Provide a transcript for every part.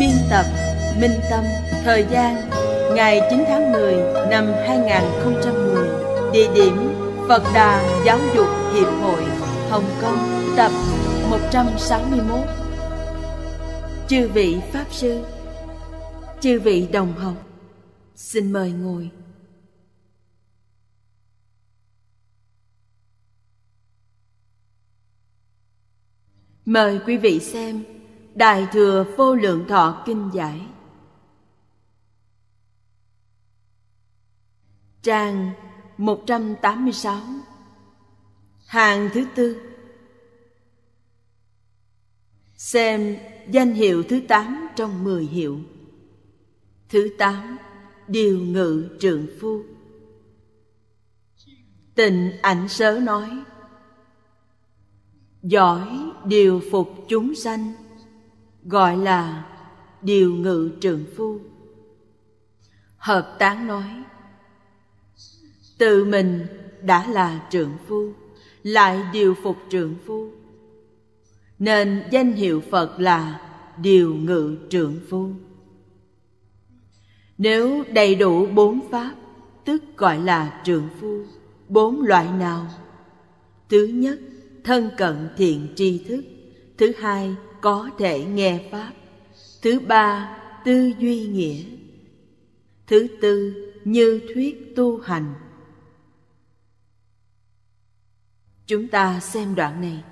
Biên tập Minh Tâm Thời gian Ngày 9 tháng 10 năm 2010 Địa điểm Phật Đà Giáo dục Hiệp hội Hồng Kông Tập 161 Chư vị Pháp Sư Chư vị Đồng học Xin mời ngồi Mời quý vị xem Đại Thừa Vô Lượng Thọ Kinh Giải Trang 186 Hàng thứ tư Xem danh hiệu thứ tám trong mười hiệu Thứ tám Điều ngự trượng phu Tịnh ảnh sớ nói Giỏi điều phục chúng sanh gọi là điều ngự trường phu hợp tán nói tự mình đã là trượng phu lại điều phục trượng phu nên danh hiệu phật là điều ngự trượng phu nếu đầy đủ bốn pháp tức gọi là trượng phu bốn loại nào thứ nhất thân cận thiện tri thức thứ hai có thể nghe pháp thứ ba tư duy nghĩa thứ tư như thuyết tu hành chúng ta xem đoạn này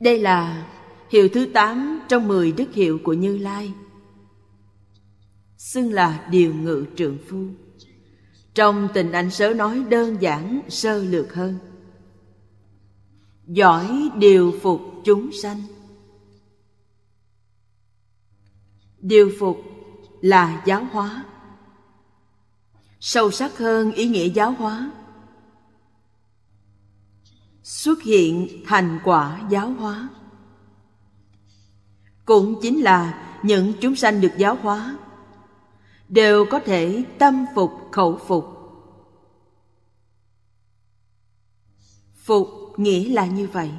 đây là hiệu thứ tám trong mười đức hiệu của Như Lai xưng là điều ngự trượng phu trong tình anh sớ nói đơn giản sơ lược hơn giỏi điều phục chúng sanh điều phục là giáo hóa sâu sắc hơn ý nghĩa giáo hóa xuất hiện thành quả giáo hóa cũng chính là những chúng sanh được giáo hóa đều có thể tâm phục khẩu phục phục nghĩa là như vậy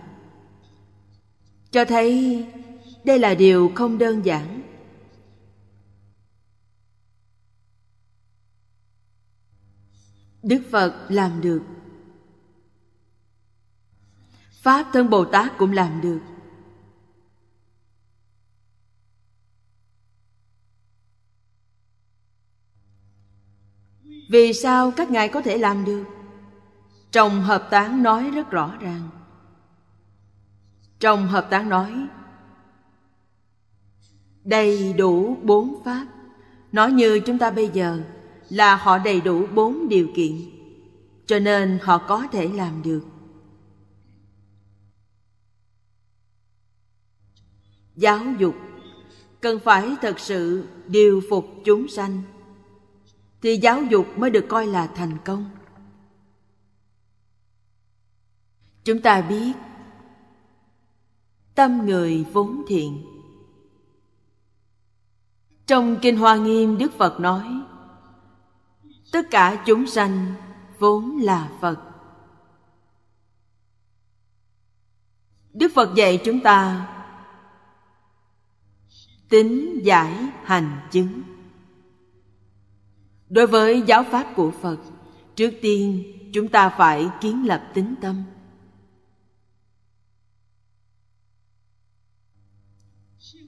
cho thấy đây là điều không đơn giản đức phật làm được pháp thân bồ tát cũng làm được vì sao các ngài có thể làm được trong hợp tán nói rất rõ ràng trong hợp tán nói đầy đủ bốn pháp nói như chúng ta bây giờ là họ đầy đủ bốn điều kiện cho nên họ có thể làm được giáo dục cần phải thật sự điều phục chúng sanh thì giáo dục mới được coi là thành công chúng ta biết tâm người vốn thiện trong kinh hoa nghiêm đức phật nói tất cả chúng sanh vốn là phật đức phật dạy chúng ta tính giải hành chứng đối với giáo pháp của phật trước tiên chúng ta phải kiến lập tính tâm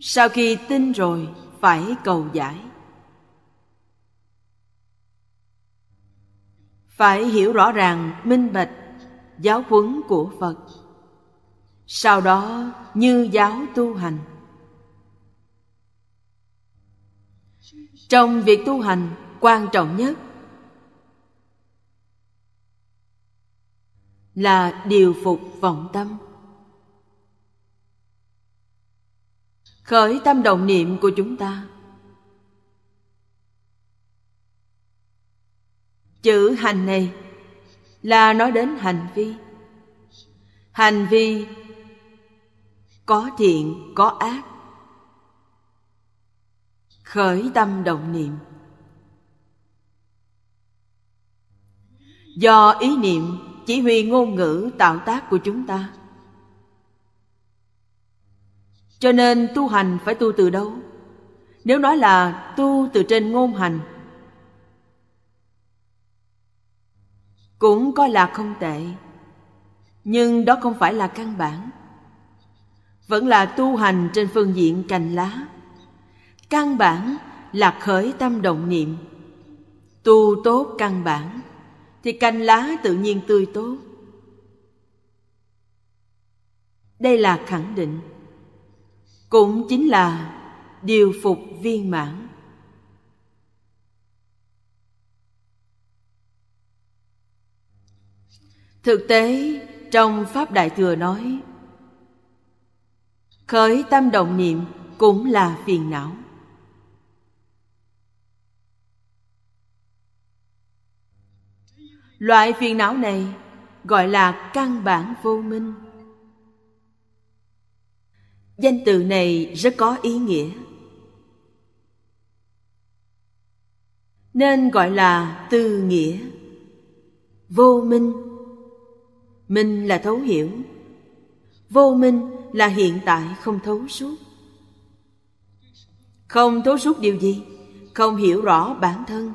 sau khi tin rồi phải cầu giải phải hiểu rõ ràng minh bạch giáo huấn của phật sau đó như giáo tu hành trong việc tu hành quan trọng nhất là điều phục vọng tâm khởi tâm động niệm của chúng ta chữ hành này là nói đến hành vi hành vi có thiện có ác khởi tâm động niệm do ý niệm chỉ huy ngôn ngữ tạo tác của chúng ta cho nên tu hành phải tu từ đâu nếu nói là tu từ trên ngôn hành cũng coi là không tệ nhưng đó không phải là căn bản vẫn là tu hành trên phương diện cành lá căn bản là khởi tâm động niệm tu tốt căn bản thì cành lá tự nhiên tươi tốt đây là khẳng định cũng chính là điều phục viên mãn thực tế trong pháp đại thừa nói khởi tâm động niệm cũng là phiền não Loại phiền não này gọi là căn bản vô minh. Danh từ này rất có ý nghĩa. Nên gọi là tư nghĩa. Vô minh. Minh là thấu hiểu. Vô minh là hiện tại không thấu suốt. Không thấu suốt điều gì? Không hiểu rõ bản thân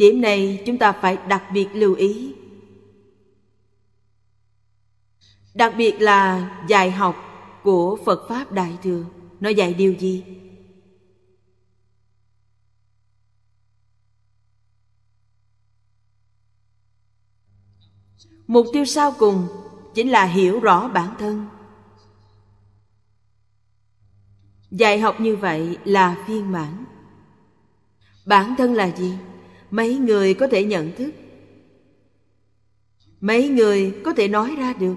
điểm này chúng ta phải đặc biệt lưu ý đặc biệt là dạy học của phật pháp đại thừa nó dạy điều gì mục tiêu sau cùng chính là hiểu rõ bản thân dạy học như vậy là phiên mãn bản thân là gì mấy người có thể nhận thức mấy người có thể nói ra được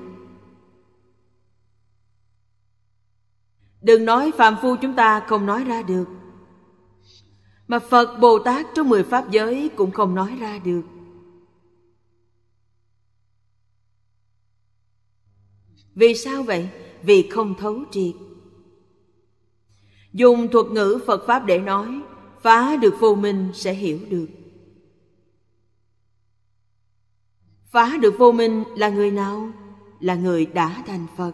đừng nói phàm phu chúng ta không nói ra được mà phật bồ tát trong mười pháp giới cũng không nói ra được vì sao vậy vì không thấu triệt dùng thuật ngữ phật pháp để nói phá được vô minh sẽ hiểu được phá được vô minh là người nào là người đã thành phật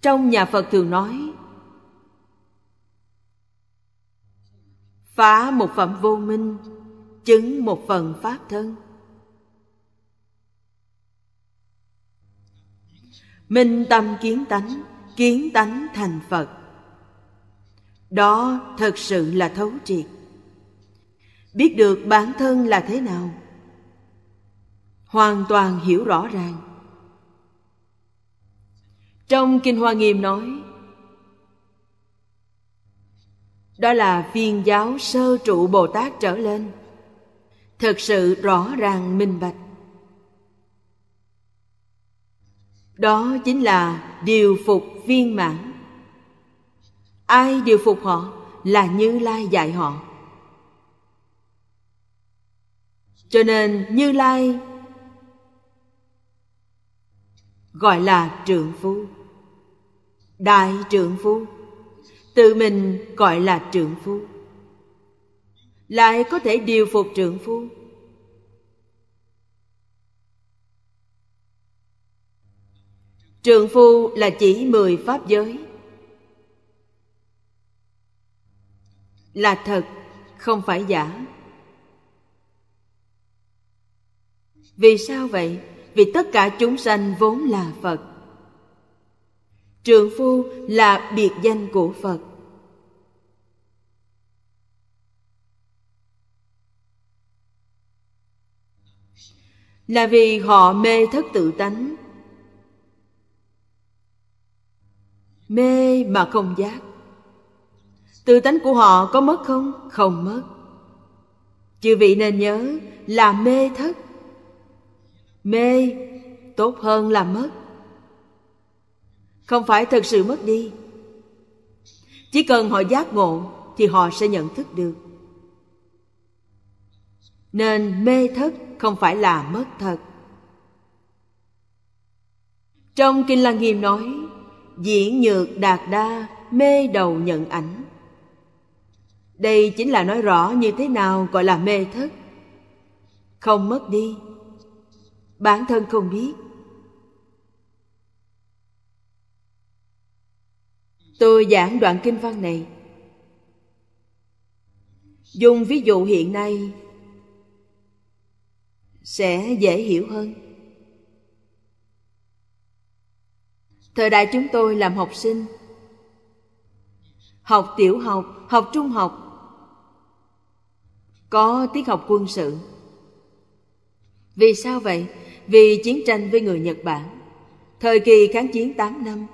trong nhà phật thường nói phá một phẩm vô minh chứng một phần pháp thân minh tâm kiến tánh kiến tánh thành phật đó thật sự là thấu triệt biết được bản thân là thế nào hoàn toàn hiểu rõ ràng trong kinh hoa nghiêm nói đó là viên giáo sơ trụ bồ tát trở lên thật sự rõ ràng minh bạch đó chính là điều phục viên mãn ai điều phục họ là như lai dạy họ cho nên như lai gọi là trượng phu đại trượng phu tự mình gọi là trượng phu lại có thể điều phục trượng phu trượng phu là chỉ mười pháp giới là thật không phải giả Vì sao vậy? Vì tất cả chúng sanh vốn là Phật. Trường phu là biệt danh của Phật. Là vì họ mê thất tự tánh. Mê mà không giác. Tự tánh của họ có mất không? Không mất. Chư vị nên nhớ là mê thất mê tốt hơn là mất không phải thật sự mất đi chỉ cần họ giác ngộ thì họ sẽ nhận thức được nên mê thất không phải là mất thật trong kinh lăng nghiêm nói diễn nhược đạt đa mê đầu nhận ảnh đây chính là nói rõ như thế nào gọi là mê thất không mất đi bản thân không biết tôi giảng đoạn kinh văn này dùng ví dụ hiện nay sẽ dễ hiểu hơn thời đại chúng tôi làm học sinh học tiểu học học trung học có tiết học quân sự vì sao vậy vì chiến tranh với người Nhật Bản, thời kỳ kháng chiến 8 năm.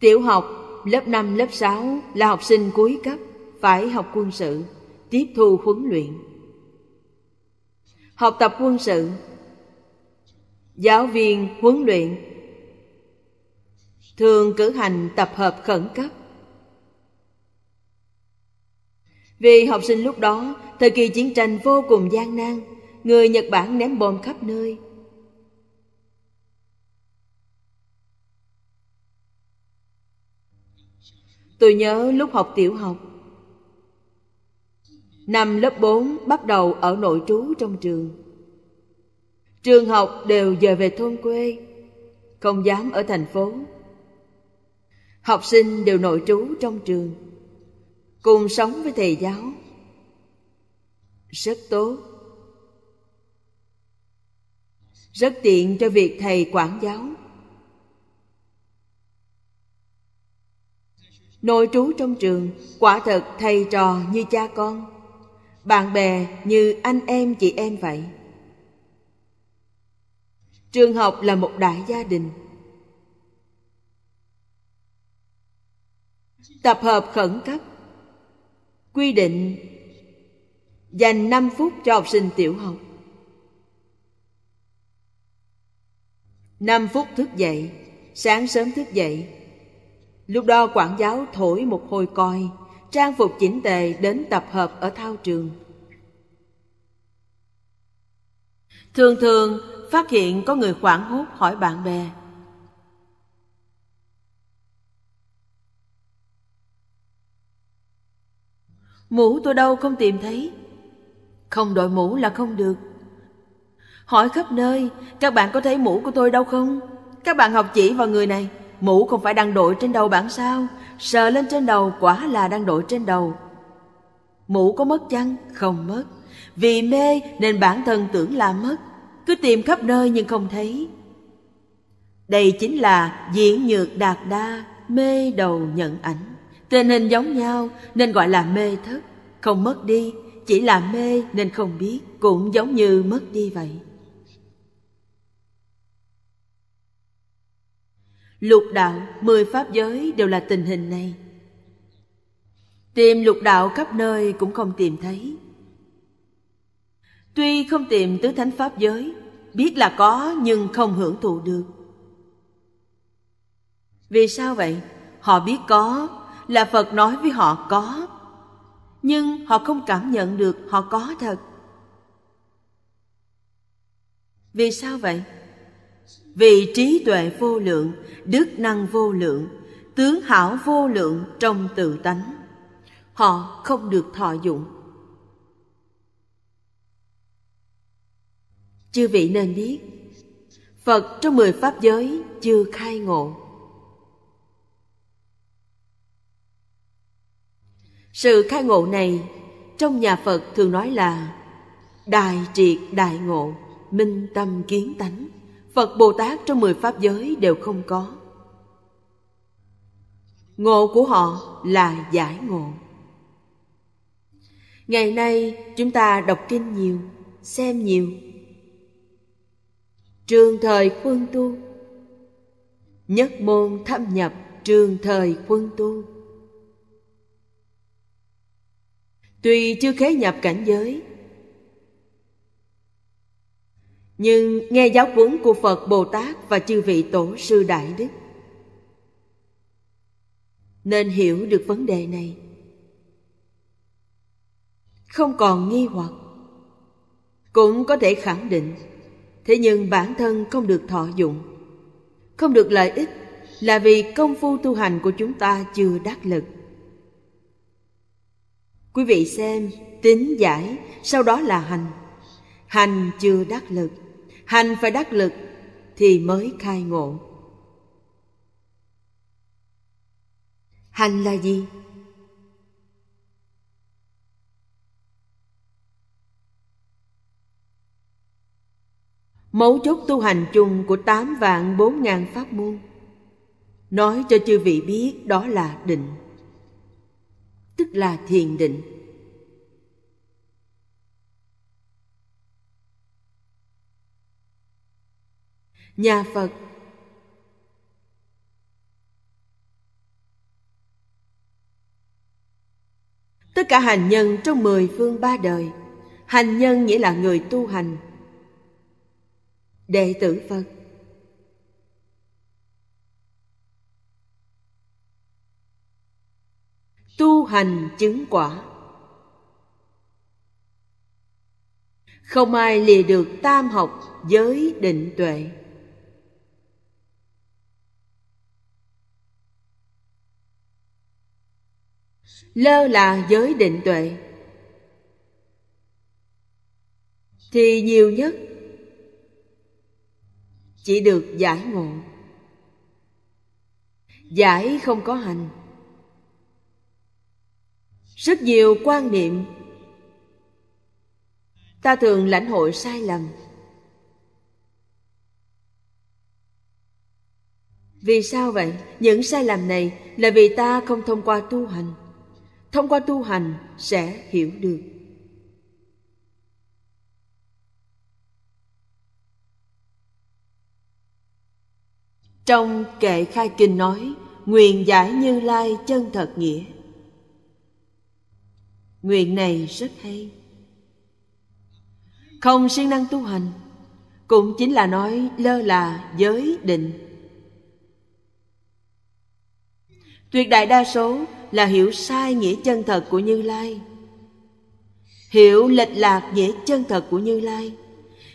Tiểu học, lớp 5, lớp 6 là học sinh cuối cấp, phải học quân sự, tiếp thu huấn luyện. Học tập quân sự, giáo viên huấn luyện thường cử hành tập hợp khẩn cấp Vì học sinh lúc đó, thời kỳ chiến tranh vô cùng gian nan, người Nhật Bản ném bom khắp nơi. Tôi nhớ lúc học tiểu học, năm lớp 4 bắt đầu ở nội trú trong trường. Trường học đều dời về thôn quê, không dám ở thành phố. Học sinh đều nội trú trong trường cùng sống với thầy giáo rất tốt rất tiện cho việc thầy quản giáo nội trú trong trường quả thật thầy trò như cha con bạn bè như anh em chị em vậy trường học là một đại gia đình tập hợp khẩn cấp quy định dành 5 phút cho học sinh tiểu học. 5 phút thức dậy, sáng sớm thức dậy. Lúc đó quản giáo thổi một hồi coi, trang phục chỉnh tề đến tập hợp ở thao trường. Thường thường phát hiện có người khoảng hốt hỏi bạn bè Mũ tôi đâu không tìm thấy Không đội mũ là không được Hỏi khắp nơi Các bạn có thấy mũ của tôi đâu không Các bạn học chỉ vào người này Mũ không phải đang đội trên đầu bạn sao Sờ lên trên đầu quả là đang đội trên đầu Mũ có mất chăng Không mất Vì mê nên bản thân tưởng là mất Cứ tìm khắp nơi nhưng không thấy Đây chính là diễn nhược đạt đa Mê đầu nhận ảnh Tên hình giống nhau nên gọi là mê thất, không mất đi, chỉ là mê nên không biết, cũng giống như mất đi vậy. Lục đạo, mười pháp giới đều là tình hình này. Tìm lục đạo khắp nơi cũng không tìm thấy. Tuy không tìm tứ thánh pháp giới, biết là có nhưng không hưởng thụ được. Vì sao vậy? Họ biết có là phật nói với họ có nhưng họ không cảm nhận được họ có thật vì sao vậy vì trí tuệ vô lượng đức năng vô lượng tướng hảo vô lượng trong tự tánh họ không được thọ dụng chư vị nên biết phật trong mười pháp giới chưa khai ngộ Sự khai ngộ này trong nhà Phật thường nói là Đại triệt đại ngộ, minh tâm kiến tánh. Phật Bồ Tát trong mười pháp giới đều không có. Ngộ của họ là giải ngộ. Ngày nay chúng ta đọc kinh nhiều, xem nhiều. Trường thời quân tu Nhất môn thâm nhập trường thời quân tu tuy chưa khế nhập cảnh giới nhưng nghe giáo huấn của phật bồ tát và chư vị tổ sư đại đức nên hiểu được vấn đề này không còn nghi hoặc cũng có thể khẳng định thế nhưng bản thân không được thọ dụng không được lợi ích là vì công phu tu hành của chúng ta chưa đắc lực Quý vị xem, tính giải, sau đó là hành. Hành chưa đắc lực, hành phải đắc lực thì mới khai ngộ. Hành là gì? Mấu chốt tu hành chung của tám vạn bốn ngàn pháp môn Nói cho chư vị biết đó là định tức là thiền định nhà phật tất cả hành nhân trong mười phương ba đời hành nhân nghĩa là người tu hành đệ tử phật tu hành chứng quả không ai lìa được tam học giới định tuệ lơ là giới định tuệ thì nhiều nhất chỉ được giải ngộ giải không có hành rất nhiều quan niệm ta thường lãnh hội sai lầm vì sao vậy những sai lầm này là vì ta không thông qua tu hành thông qua tu hành sẽ hiểu được trong kệ khai kinh nói nguyện giải như lai chân thật nghĩa nguyện này rất hay không siêng năng tu hành cũng chính là nói lơ là giới định tuyệt đại đa số là hiểu sai nghĩa chân thật của như lai hiểu lệch lạc nghĩa chân thật của như lai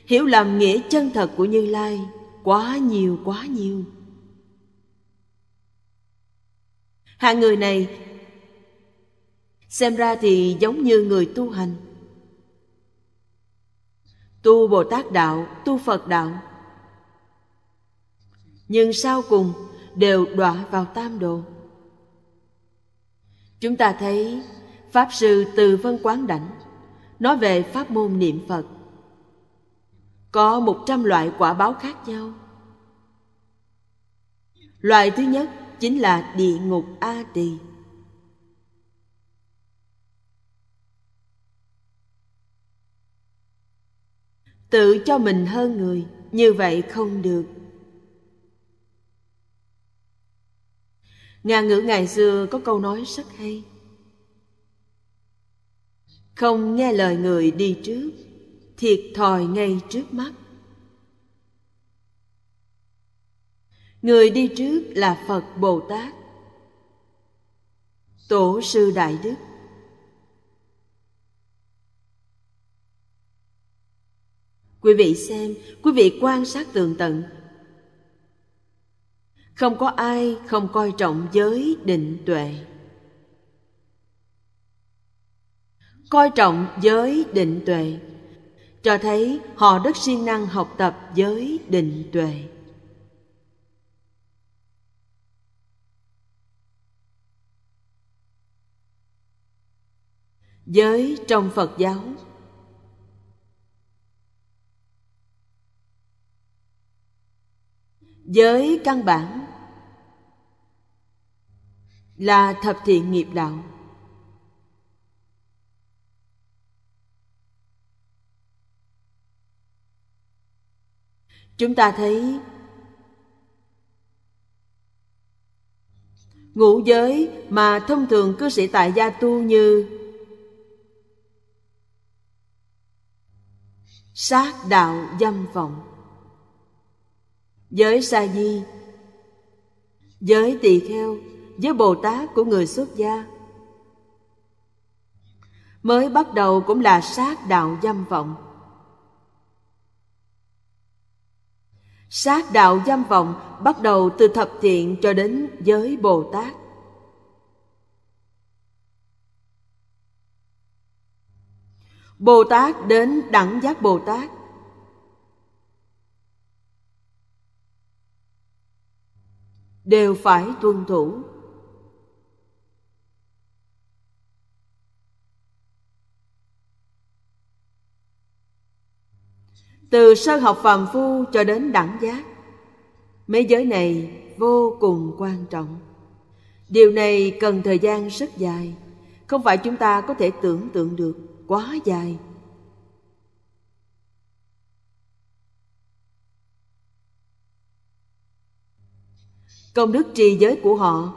hiểu lầm nghĩa chân thật của như lai quá nhiều quá nhiều hạng người này xem ra thì giống như người tu hành tu bồ tát đạo tu phật đạo nhưng sau cùng đều đọa vào tam đồ chúng ta thấy pháp sư từ vân quán đảnh nói về pháp môn niệm phật có một trăm loại quả báo khác nhau loại thứ nhất chính là địa ngục a tỳ tự cho mình hơn người như vậy không được nga ngữ ngày xưa có câu nói rất hay không nghe lời người đi trước thiệt thòi ngay trước mắt người đi trước là phật bồ tát tổ sư đại đức quý vị xem quý vị quan sát tường tận không có ai không coi trọng giới định tuệ coi trọng giới định tuệ cho thấy họ rất siêng năng học tập giới định tuệ giới trong phật giáo giới căn bản là thập thiện nghiệp đạo chúng ta thấy ngũ giới mà thông thường cư sĩ tại gia tu như sát đạo dâm vọng Giới sa di Giới tỳ kheo Với Bồ Tát của người xuất gia Mới bắt đầu cũng là sát đạo dâm vọng Sát đạo dâm vọng bắt đầu từ thập thiện cho đến giới Bồ Tát. Bồ Tát đến đẳng giác Bồ Tát đều phải tuân thủ từ sơ học phàm phu cho đến đẳng giác mấy giới này vô cùng quan trọng điều này cần thời gian rất dài không phải chúng ta có thể tưởng tượng được quá dài công đức trì giới của họ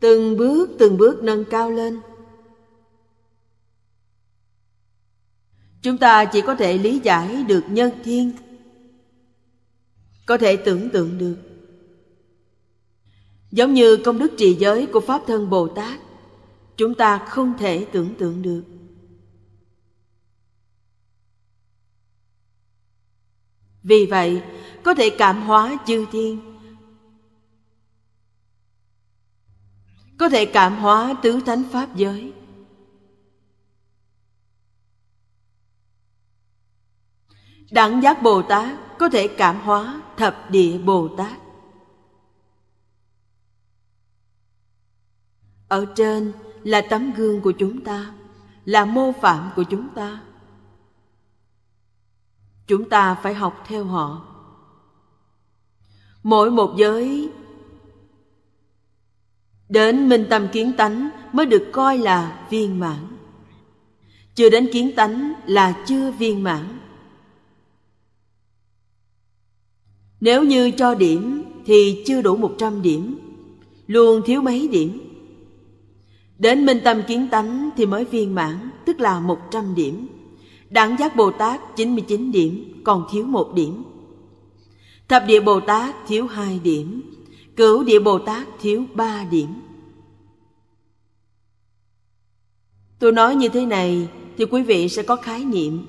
từng bước từng bước nâng cao lên chúng ta chỉ có thể lý giải được nhân thiên có thể tưởng tượng được giống như công đức trì giới của pháp thân bồ tát chúng ta không thể tưởng tượng được Vì vậy, có thể cảm hóa chư thiên. Có thể cảm hóa tứ thánh pháp giới. Đẳng giác Bồ Tát có thể cảm hóa thập địa Bồ Tát. Ở trên là tấm gương của chúng ta, là mô phạm của chúng ta chúng ta phải học theo họ mỗi một giới đến minh tâm kiến tánh mới được coi là viên mãn chưa đến kiến tánh là chưa viên mãn nếu như cho điểm thì chưa đủ 100 điểm luôn thiếu mấy điểm đến minh tâm kiến tánh thì mới viên mãn tức là 100 điểm Đáng giác Bồ Tát 99 điểm, còn thiếu một điểm. Thập địa Bồ Tát thiếu 2 điểm, Cửu địa Bồ Tát thiếu 3 điểm. Tôi nói như thế này thì quý vị sẽ có khái niệm.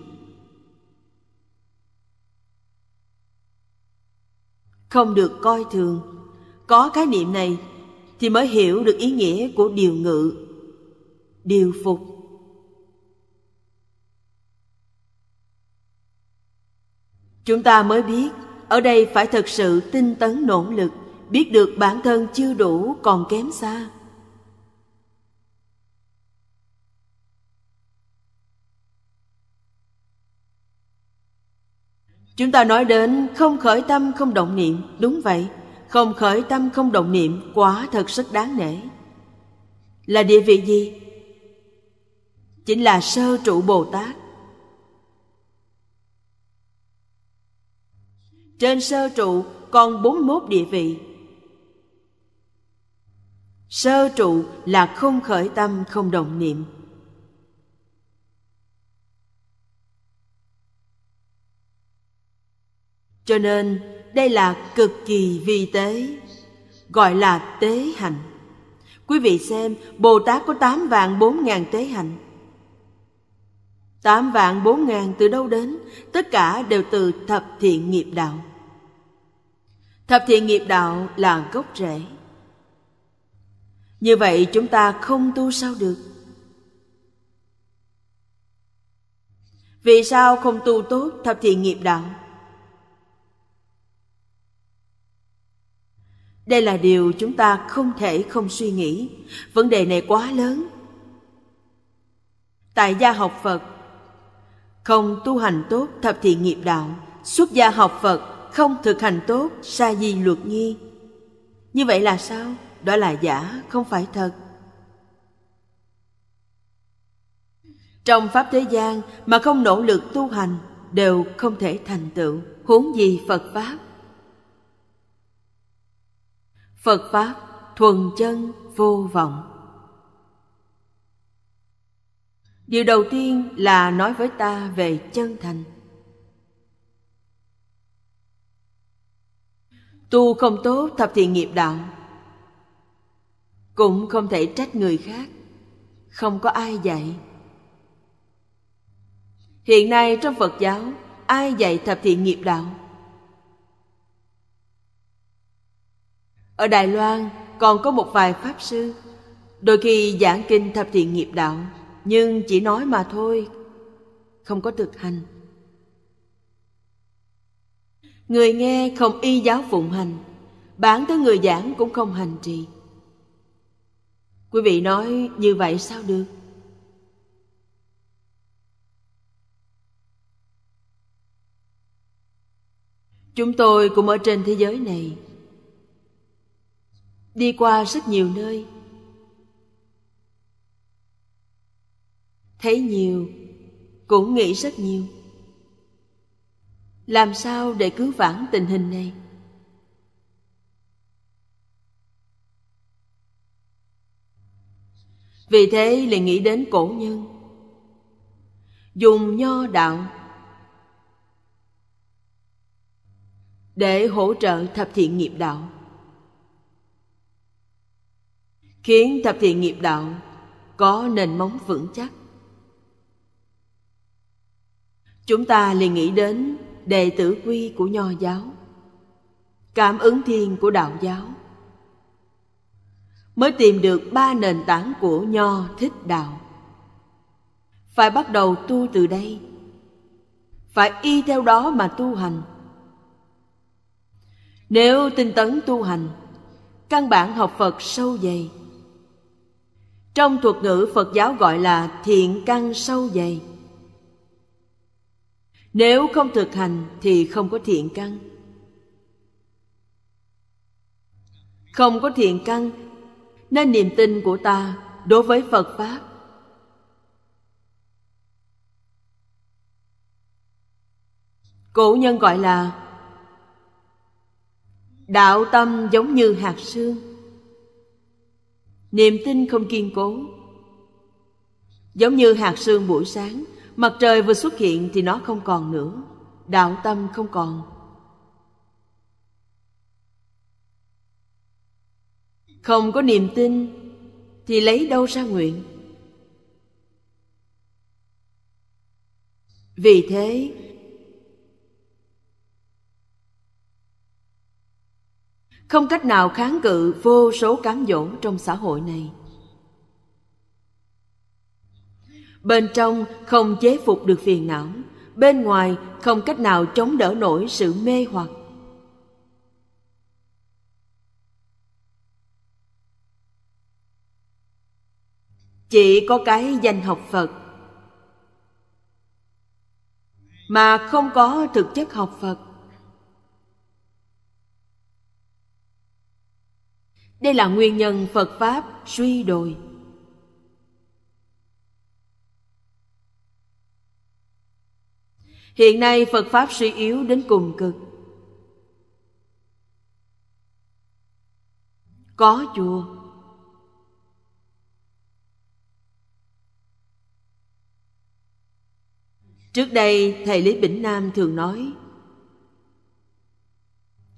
Không được coi thường, có khái niệm này thì mới hiểu được ý nghĩa của điều ngự, điều phục chúng ta mới biết ở đây phải thật sự tinh tấn nỗ lực biết được bản thân chưa đủ còn kém xa chúng ta nói đến không khởi tâm không động niệm đúng vậy không khởi tâm không động niệm quá thật rất đáng nể là địa vị gì chính là sơ trụ bồ tát Trên sơ trụ còn 41 địa vị. Sơ trụ là không khởi tâm không động niệm. Cho nên đây là cực kỳ vi tế, gọi là tế hạnh. Quý vị xem, Bồ Tát có 8 vạn 4 ngàn tế hạnh. Tám vạn bốn ngàn từ đâu đến, tất cả đều từ thập thiện nghiệp đạo. Thập thiện nghiệp đạo là gốc rễ. Như vậy chúng ta không tu sao được? Vì sao không tu tốt thập thiện nghiệp đạo? Đây là điều chúng ta không thể không suy nghĩ. Vấn đề này quá lớn. Tại gia học Phật không tu hành tốt thập thiện nghiệp đạo xuất gia học phật không thực hành tốt sa di luật nghi như vậy là sao đó là giả không phải thật trong pháp thế gian mà không nỗ lực tu hành đều không thể thành tựu huống gì phật pháp phật pháp thuần chân vô vọng điều đầu tiên là nói với ta về chân thành tu không tốt thập thiện nghiệp đạo cũng không thể trách người khác không có ai dạy hiện nay trong phật giáo ai dạy thập thiện nghiệp đạo ở đài loan còn có một vài pháp sư đôi khi giảng kinh thập thiện nghiệp đạo nhưng chỉ nói mà thôi không có thực hành người nghe không y giáo phụng hành bản tới người giảng cũng không hành trì quý vị nói như vậy sao được chúng tôi cũng ở trên thế giới này đi qua rất nhiều nơi thấy nhiều cũng nghĩ rất nhiều làm sao để cứu vãn tình hình này vì thế lại nghĩ đến cổ nhân dùng nho đạo để hỗ trợ thập thiện nghiệp đạo khiến thập thiện nghiệp đạo có nền móng vững chắc chúng ta liền nghĩ đến đệ tử quy của nho giáo cảm ứng thiên của đạo giáo mới tìm được ba nền tảng của nho thích đạo phải bắt đầu tu từ đây phải y theo đó mà tu hành nếu tinh tấn tu hành căn bản học phật sâu dày trong thuật ngữ phật giáo gọi là thiện căn sâu dày nếu không thực hành thì không có thiện căn. Không có thiện căn nên niềm tin của ta đối với Phật pháp Cổ nhân gọi là đạo tâm giống như hạt sương. Niềm tin không kiên cố giống như hạt sương buổi sáng Mặt trời vừa xuất hiện thì nó không còn nữa, đạo tâm không còn. Không có niềm tin thì lấy đâu ra nguyện? Vì thế, không cách nào kháng cự vô số cám dỗ trong xã hội này. Bên trong không chế phục được phiền não, bên ngoài không cách nào chống đỡ nổi sự mê hoặc. Chỉ có cái danh học Phật mà không có thực chất học Phật. Đây là nguyên nhân Phật Pháp suy đồi. Hiện nay Phật Pháp suy yếu đến cùng cực Có chùa Trước đây Thầy Lý Bỉnh Nam thường nói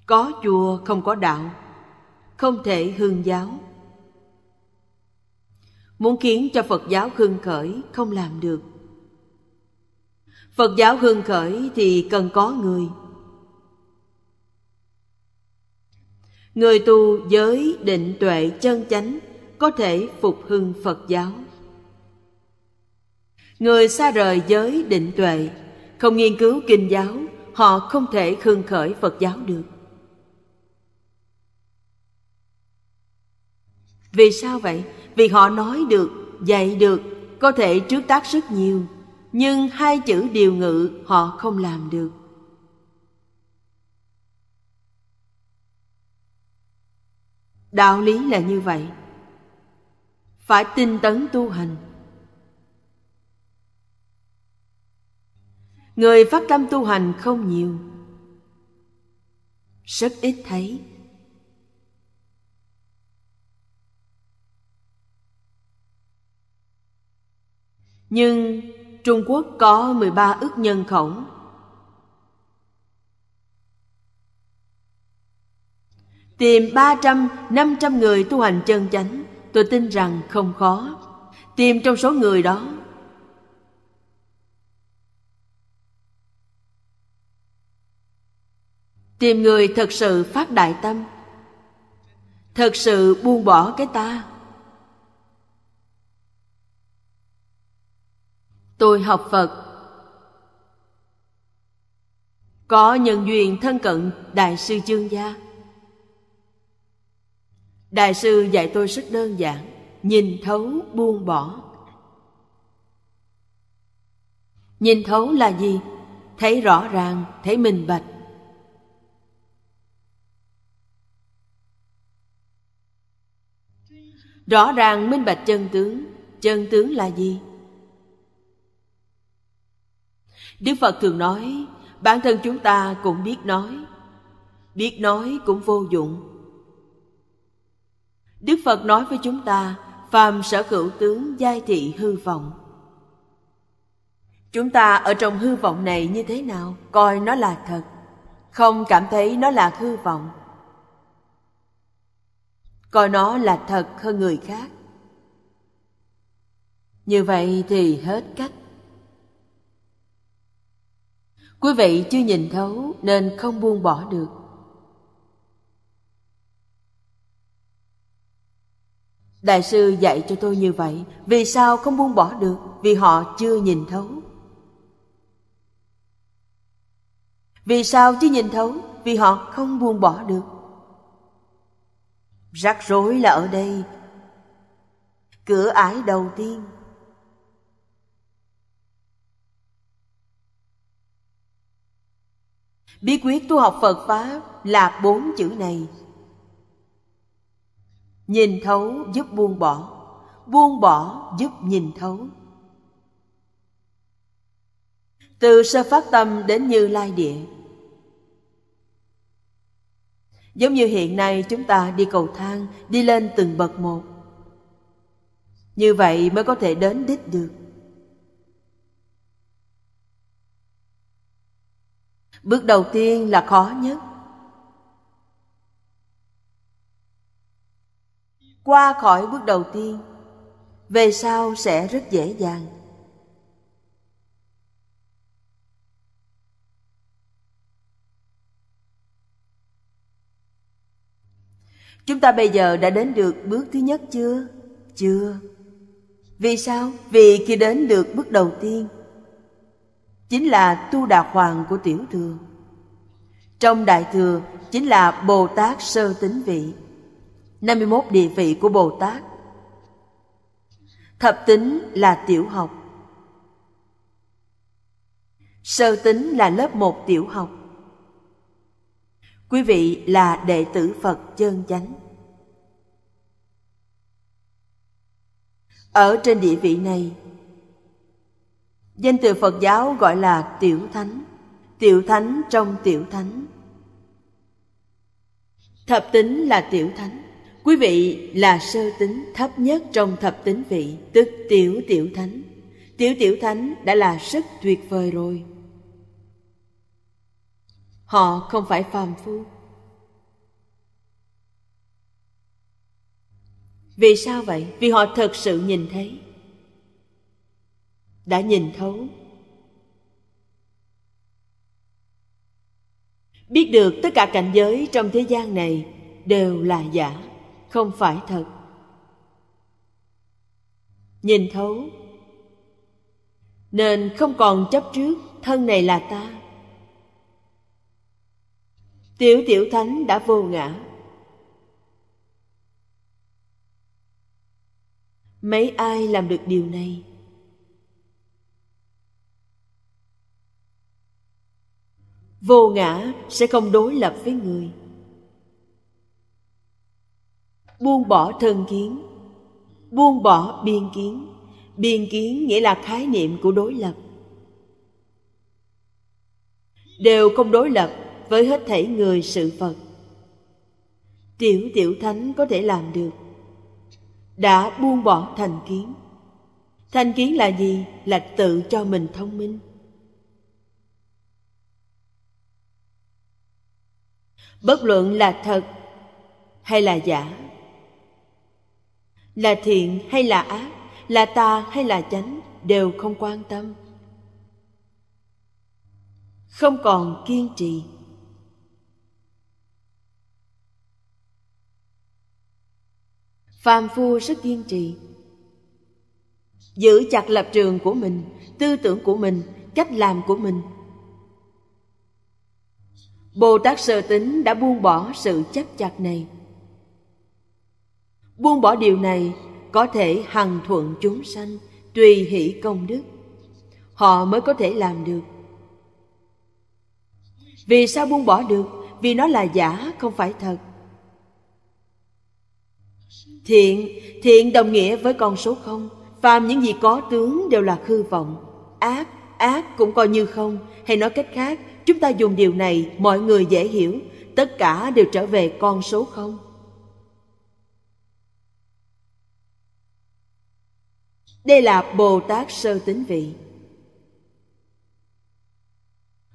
Có chùa không có đạo Không thể hương giáo Muốn khiến cho Phật giáo hưng khởi không làm được Phật giáo hưng khởi thì cần có người Người tu giới định tuệ chân chánh Có thể phục hưng Phật giáo Người xa rời giới định tuệ Không nghiên cứu kinh giáo Họ không thể hưng khởi Phật giáo được Vì sao vậy? Vì họ nói được, dạy được Có thể trước tác rất nhiều nhưng hai chữ điều ngự họ không làm được đạo lý là như vậy phải tinh tấn tu hành người phát tâm tu hành không nhiều rất ít thấy nhưng Trung Quốc có 13 ước nhân khẩu. Tìm 300-500 người tu hành chân chánh Tôi tin rằng không khó Tìm trong số người đó Tìm người thật sự phát đại tâm Thật sự buông bỏ cái ta Tôi học Phật Có nhân duyên thân cận Đại sư Dương Gia Đại sư dạy tôi rất đơn giản Nhìn thấu buông bỏ Nhìn thấu là gì? Thấy rõ ràng, thấy minh bạch Rõ ràng minh bạch chân tướng Chân tướng là gì? đức phật thường nói bản thân chúng ta cũng biết nói biết nói cũng vô dụng đức phật nói với chúng ta phàm sở hữu tướng giai thị hư vọng chúng ta ở trong hư vọng này như thế nào coi nó là thật không cảm thấy nó là hư vọng coi nó là thật hơn người khác như vậy thì hết cách quý vị chưa nhìn thấu nên không buông bỏ được đại sư dạy cho tôi như vậy vì sao không buông bỏ được vì họ chưa nhìn thấu vì sao chưa nhìn thấu vì họ không buông bỏ được rắc rối là ở đây cửa ải đầu tiên bí quyết tu học phật pháp là bốn chữ này nhìn thấu giúp buông bỏ buông bỏ giúp nhìn thấu từ sơ phát tâm đến như lai địa giống như hiện nay chúng ta đi cầu thang đi lên từng bậc một như vậy mới có thể đến đích được bước đầu tiên là khó nhất qua khỏi bước đầu tiên về sau sẽ rất dễ dàng chúng ta bây giờ đã đến được bước thứ nhất chưa chưa vì sao vì khi đến được bước đầu tiên chính là tu đà hoàng của tiểu thừa trong đại thừa chính là bồ tát sơ tính vị 51 địa vị của bồ tát thập tính là tiểu học sơ tính là lớp một tiểu học quý vị là đệ tử phật chân chánh ở trên địa vị này Danh từ Phật giáo gọi là Tiểu Thánh, Tiểu Thánh trong Tiểu Thánh. Thập tính là Tiểu Thánh, quý vị là sơ tính thấp nhất trong thập tính vị, tức Tiểu Tiểu Thánh. Tiểu Tiểu Thánh đã là rất tuyệt vời rồi. Họ không phải phàm phu. Vì sao vậy? Vì họ thật sự nhìn thấy đã nhìn thấu biết được tất cả cảnh giới trong thế gian này đều là giả không phải thật nhìn thấu nên không còn chấp trước thân này là ta tiểu tiểu thánh đã vô ngã mấy ai làm được điều này vô ngã sẽ không đối lập với người buông bỏ thân kiến buông bỏ biên kiến biên kiến nghĩa là khái niệm của đối lập đều không đối lập với hết thảy người sự vật tiểu tiểu thánh có thể làm được đã buông bỏ thành kiến thành kiến là gì là tự cho mình thông minh bất luận là thật hay là giả là thiện hay là ác là tà hay là chánh đều không quan tâm không còn kiên trì phàm phu rất kiên trì giữ chặt lập trường của mình tư tưởng của mình cách làm của mình Bồ Tát sơ tính đã buông bỏ sự chấp chặt này. Buông bỏ điều này có thể hằng thuận chúng sanh, tùy hỷ công đức. Họ mới có thể làm được. Vì sao buông bỏ được? Vì nó là giả, không phải thật. Thiện, thiện đồng nghĩa với con số không. Phàm những gì có tướng đều là hư vọng. Ác, ác cũng coi như không. Hay nói cách khác, Chúng ta dùng điều này mọi người dễ hiểu, tất cả đều trở về con số không. Đây là Bồ Tát Sơ Tính Vị.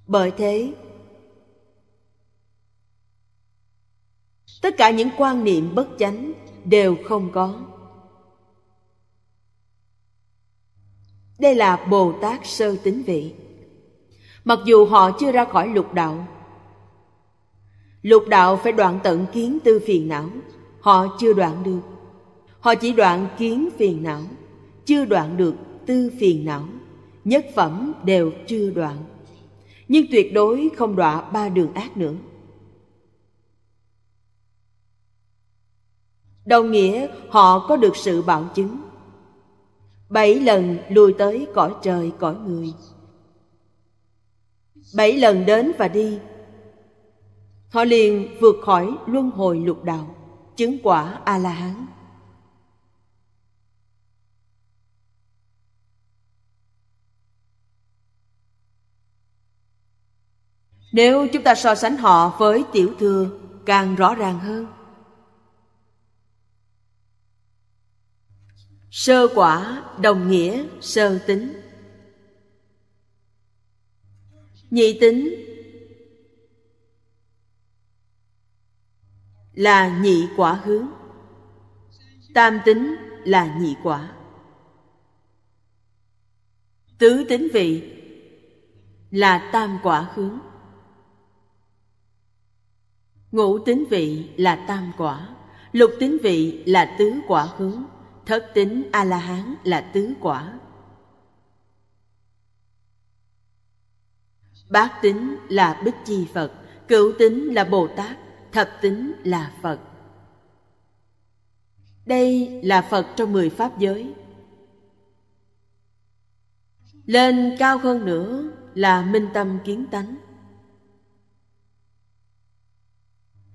Bởi thế, tất cả những quan niệm bất chánh đều không có. Đây là Bồ Tát Sơ Tính Vị mặc dù họ chưa ra khỏi lục đạo lục đạo phải đoạn tận kiến tư phiền não họ chưa đoạn được họ chỉ đoạn kiến phiền não chưa đoạn được tư phiền não nhất phẩm đều chưa đoạn nhưng tuyệt đối không đọa ba đường ác nữa đồng nghĩa họ có được sự bảo chứng bảy lần lùi tới cõi trời cõi người bảy lần đến và đi họ liền vượt khỏi luân hồi lục đạo chứng quả a la hán nếu chúng ta so sánh họ với tiểu thừa càng rõ ràng hơn sơ quả đồng nghĩa sơ tính nhị tính là nhị quả hướng tam tính là nhị quả tứ tính vị là tam quả hướng ngũ tính vị là tam quả lục tính vị là tứ quả hướng thất tính a la hán là tứ quả bát tính là bích chi phật cửu tính là bồ tát thập tính là phật đây là phật trong mười pháp giới lên cao hơn nữa là minh tâm kiến tánh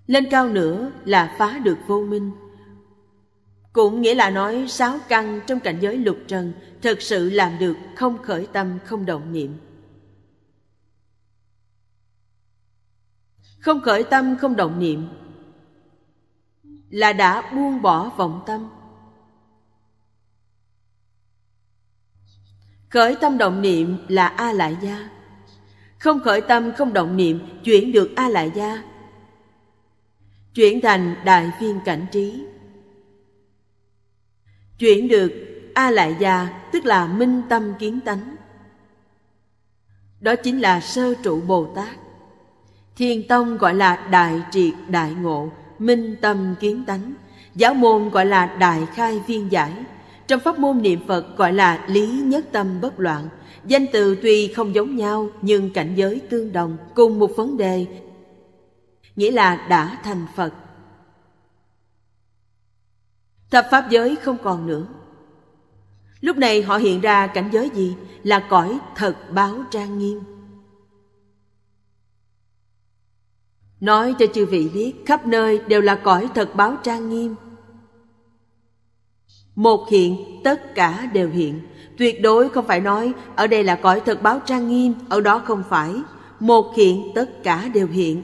lên cao nữa là phá được vô minh cũng nghĩa là nói sáu căn trong cảnh giới lục trần thực sự làm được không khởi tâm không động niệm không khởi tâm không động niệm là đã buông bỏ vọng tâm khởi tâm động niệm là a lại gia không khởi tâm không động niệm chuyển được a lại gia chuyển thành đại viên cảnh trí chuyển được a lại gia tức là minh tâm kiến tánh đó chính là sơ trụ bồ tát thiền Tông gọi là Đại Triệt Đại Ngộ, Minh Tâm Kiến Tánh. Giáo môn gọi là Đại Khai Viên Giải. Trong pháp môn niệm Phật gọi là Lý Nhất Tâm Bất Loạn. Danh từ tuy không giống nhau nhưng cảnh giới tương đồng cùng một vấn đề, nghĩa là đã thành Phật. Thập Pháp giới không còn nữa. Lúc này họ hiện ra cảnh giới gì? Là cõi thật báo trang nghiêm nói cho chư vị biết khắp nơi đều là cõi thật báo trang nghiêm một hiện tất cả đều hiện tuyệt đối không phải nói ở đây là cõi thật báo trang nghiêm ở đó không phải một hiện tất cả đều hiện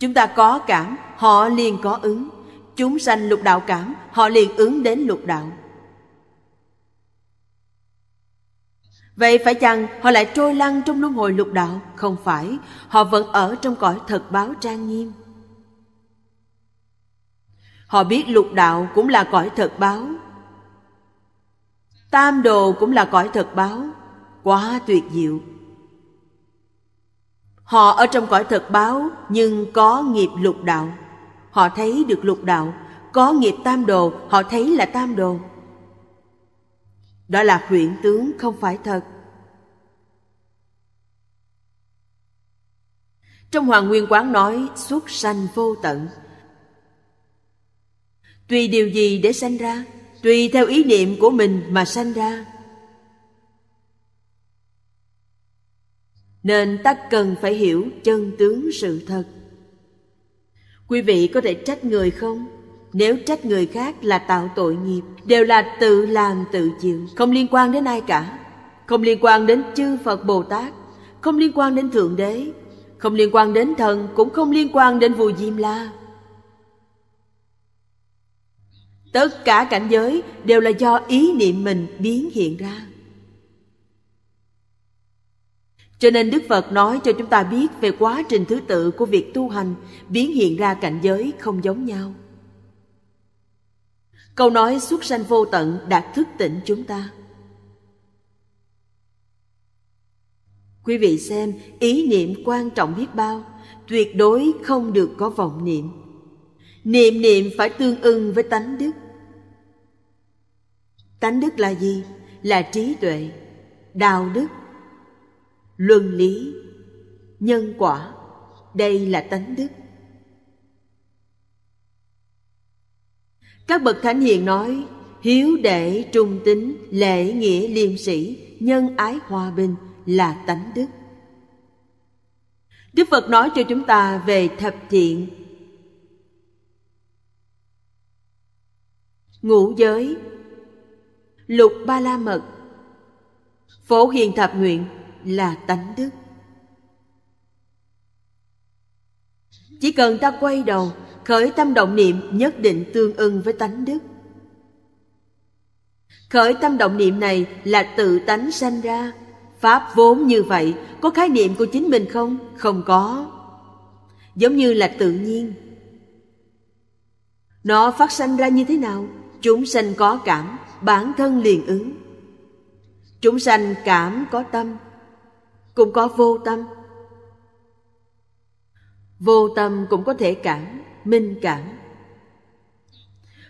chúng ta có cảm họ liền có ứng chúng sanh lục đạo cảm họ liền ứng đến lục đạo Vậy phải chăng họ lại trôi lăn trong luân hồi lục đạo? Không phải, họ vẫn ở trong cõi thật báo trang nghiêm. Họ biết lục đạo cũng là cõi thật báo. Tam đồ cũng là cõi thật báo. Quá tuyệt diệu. Họ ở trong cõi thật báo nhưng có nghiệp lục đạo. Họ thấy được lục đạo, có nghiệp tam đồ, họ thấy là tam đồ đó là huyễn tướng không phải thật trong hoàng nguyên quán nói xuất sanh vô tận tùy điều gì để sanh ra tùy theo ý niệm của mình mà sanh ra nên ta cần phải hiểu chân tướng sự thật quý vị có thể trách người không nếu trách người khác là tạo tội nghiệp, đều là tự làm tự chịu, không liên quan đến ai cả. Không liên quan đến chư Phật Bồ Tát, không liên quan đến Thượng Đế, không liên quan đến thần, cũng không liên quan đến Vua Diêm La. Tất cả cảnh giới đều là do ý niệm mình biến hiện ra. Cho nên Đức Phật nói cho chúng ta biết về quá trình thứ tự của việc tu hành biến hiện ra cảnh giới không giống nhau câu nói xuất sanh vô tận đã thức tỉnh chúng ta quý vị xem ý niệm quan trọng biết bao tuyệt đối không được có vọng niệm niệm niệm phải tương ưng với tánh đức tánh đức là gì là trí tuệ đạo đức luân lý nhân quả đây là tánh đức các bậc thánh hiền nói hiếu đệ trung tín lễ nghĩa liêm sĩ nhân ái hòa bình là tánh đức đức phật nói cho chúng ta về thập thiện ngũ giới lục ba la mật phổ hiền thập nguyện là tánh đức chỉ cần ta quay đầu khởi tâm động niệm nhất định tương ưng với tánh đức khởi tâm động niệm này là tự tánh sanh ra pháp vốn như vậy có khái niệm của chính mình không không có giống như là tự nhiên nó phát sanh ra như thế nào chúng sanh có cảm bản thân liền ứng chúng sanh cảm có tâm cũng có vô tâm vô tâm cũng có thể cảm minh cảm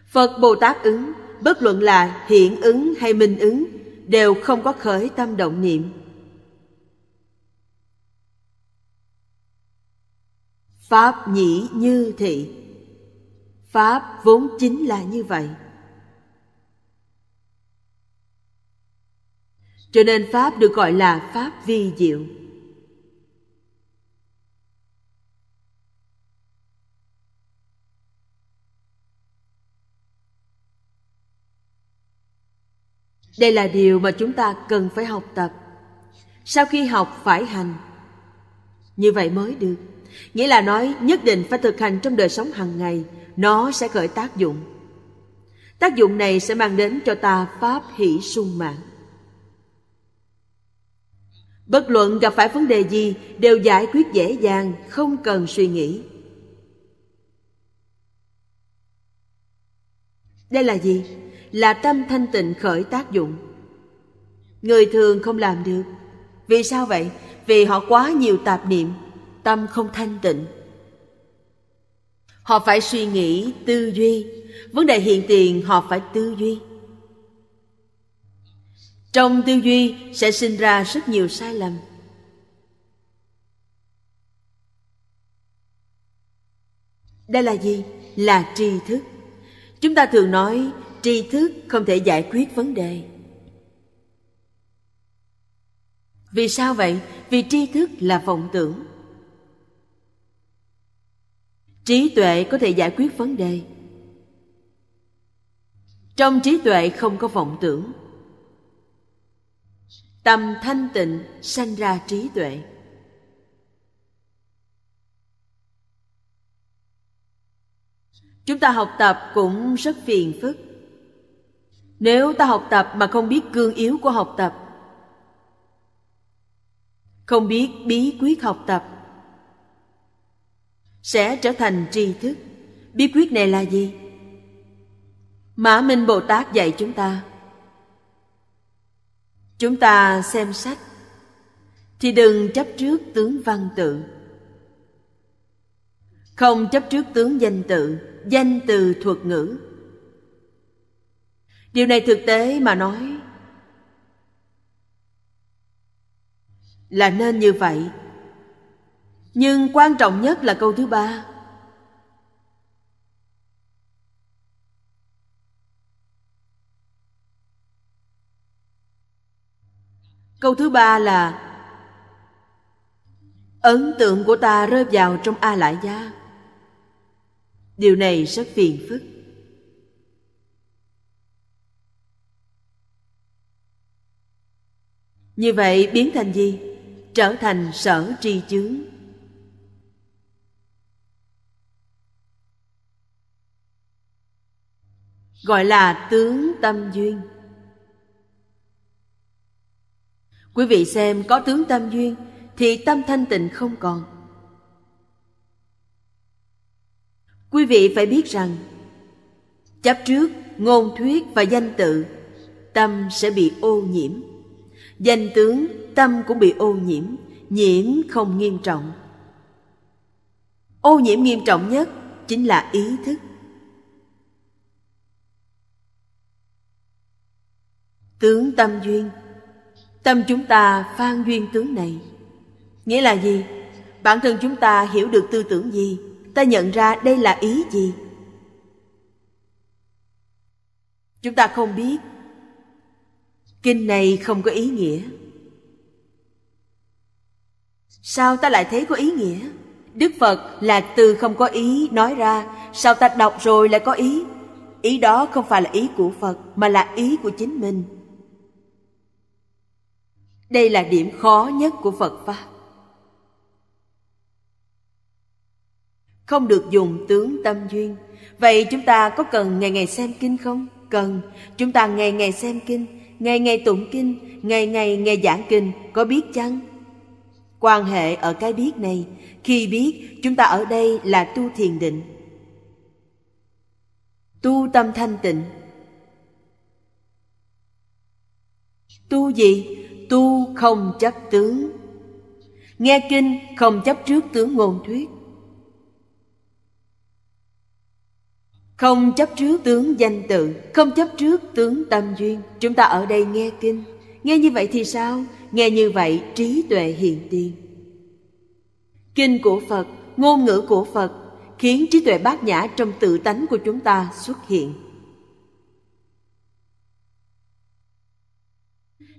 phật bồ tát ứng bất luận là hiện ứng hay minh ứng đều không có khởi tâm động niệm pháp nhĩ như thị pháp vốn chính là như vậy cho nên pháp được gọi là pháp vi diệu đây là điều mà chúng ta cần phải học tập sau khi học phải hành như vậy mới được nghĩa là nói nhất định phải thực hành trong đời sống hàng ngày nó sẽ khởi tác dụng tác dụng này sẽ mang đến cho ta pháp hỷ sung mãn bất luận gặp phải vấn đề gì đều giải quyết dễ dàng không cần suy nghĩ đây là gì là tâm thanh tịnh khởi tác dụng người thường không làm được vì sao vậy vì họ quá nhiều tạp niệm tâm không thanh tịnh họ phải suy nghĩ tư duy vấn đề hiện tiền họ phải tư duy trong tư duy sẽ sinh ra rất nhiều sai lầm đây là gì là tri thức chúng ta thường nói tri thức không thể giải quyết vấn đề vì sao vậy vì tri thức là vọng tưởng trí tuệ có thể giải quyết vấn đề trong trí tuệ không có vọng tưởng tâm thanh tịnh sanh ra trí tuệ chúng ta học tập cũng rất phiền phức nếu ta học tập mà không biết cương yếu của học tập, không biết bí quyết học tập, sẽ trở thành tri thức. Bí quyết này là gì? Mã Minh Bồ Tát dạy chúng ta. Chúng ta xem sách thì đừng chấp trước tướng văn tự. Không chấp trước tướng danh tự, danh từ thuật ngữ điều này thực tế mà nói là nên như vậy nhưng quan trọng nhất là câu thứ ba câu thứ ba là ấn tượng của ta rơi vào trong a lại gia điều này rất phiền phức Như vậy biến thành gì? Trở thành sở tri chướng. Gọi là tướng tâm duyên. Quý vị xem có tướng tâm duyên thì tâm thanh tịnh không còn. Quý vị phải biết rằng chấp trước, ngôn thuyết và danh tự, tâm sẽ bị ô nhiễm danh tướng tâm cũng bị ô nhiễm nhiễm không nghiêm trọng ô nhiễm nghiêm trọng nhất chính là ý thức tướng tâm duyên tâm chúng ta phan duyên tướng này nghĩa là gì bản thân chúng ta hiểu được tư tưởng gì ta nhận ra đây là ý gì chúng ta không biết kinh này không có ý nghĩa sao ta lại thấy có ý nghĩa đức phật là từ không có ý nói ra sao ta đọc rồi lại có ý ý đó không phải là ý của phật mà là ý của chính mình đây là điểm khó nhất của phật pháp không được dùng tướng tâm duyên vậy chúng ta có cần ngày ngày xem kinh không cần chúng ta ngày ngày xem kinh ngày ngày tụng kinh, ngày ngày nghe giảng kinh, có biết chăng? Quan hệ ở cái biết này, khi biết chúng ta ở đây là tu thiền định. Tu tâm thanh tịnh. Tu gì? Tu không chấp tướng. Nghe kinh không chấp trước tướng ngôn thuyết. không chấp trước tướng danh tự không chấp trước tướng tâm duyên chúng ta ở đây nghe kinh nghe như vậy thì sao nghe như vậy trí tuệ hiện tiền kinh của phật ngôn ngữ của phật khiến trí tuệ bát nhã trong tự tánh của chúng ta xuất hiện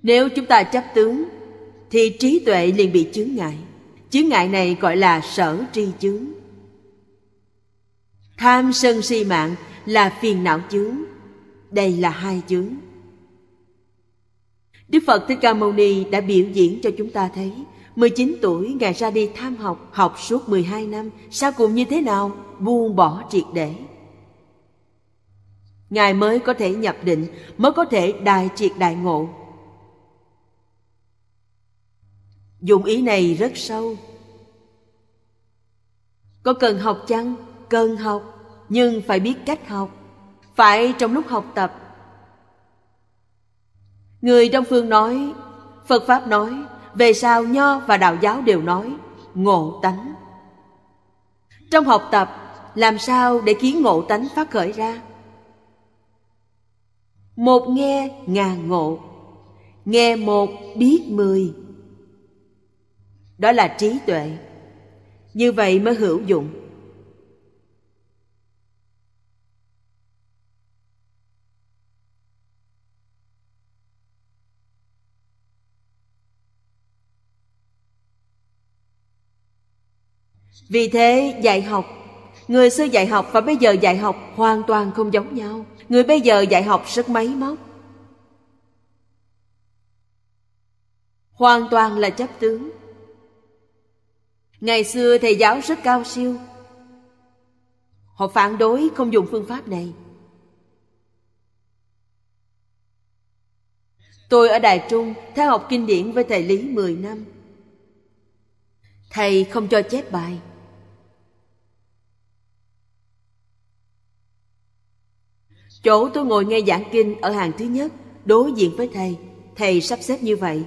nếu chúng ta chấp tướng thì trí tuệ liền bị chướng ngại chướng ngại này gọi là sở tri chướng tham sân si mạng là phiền não chướng đây là hai chướng Đức Phật Thích Ca Mâu Ni đã biểu diễn cho chúng ta thấy 19 tuổi Ngài ra đi tham học, học suốt 12 năm Sao cùng như thế nào? Buông bỏ triệt để Ngài mới có thể nhập định, mới có thể đại triệt đại ngộ Dụng ý này rất sâu Có cần học chăng? cần học nhưng phải biết cách học phải trong lúc học tập người đông phương nói phật pháp nói về sao nho và đạo giáo đều nói ngộ tánh trong học tập làm sao để khiến ngộ tánh phát khởi ra một nghe ngàn ngộ nghe một biết mười đó là trí tuệ như vậy mới hữu dụng Vì thế dạy học Người xưa dạy học và bây giờ dạy học hoàn toàn không giống nhau. Người bây giờ dạy học rất máy móc. Hoàn toàn là chấp tướng. Ngày xưa thầy giáo rất cao siêu. Họ phản đối không dùng phương pháp này. Tôi ở Đài Trung theo học kinh điển với thầy Lý 10 năm. Thầy không cho chép bài Chỗ tôi ngồi nghe giảng kinh ở hàng thứ nhất, đối diện với thầy, thầy sắp xếp như vậy.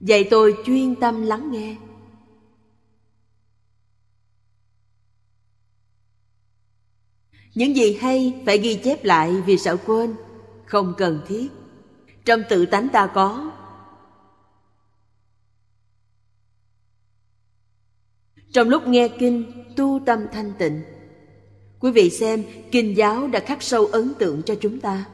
Vậy tôi chuyên tâm lắng nghe. Những gì hay phải ghi chép lại vì sợ quên, không cần thiết. Trong tự tánh ta có, Trong lúc nghe kinh, tu tâm thanh tịnh. Quý vị xem, kinh giáo đã khắc sâu ấn tượng cho chúng ta.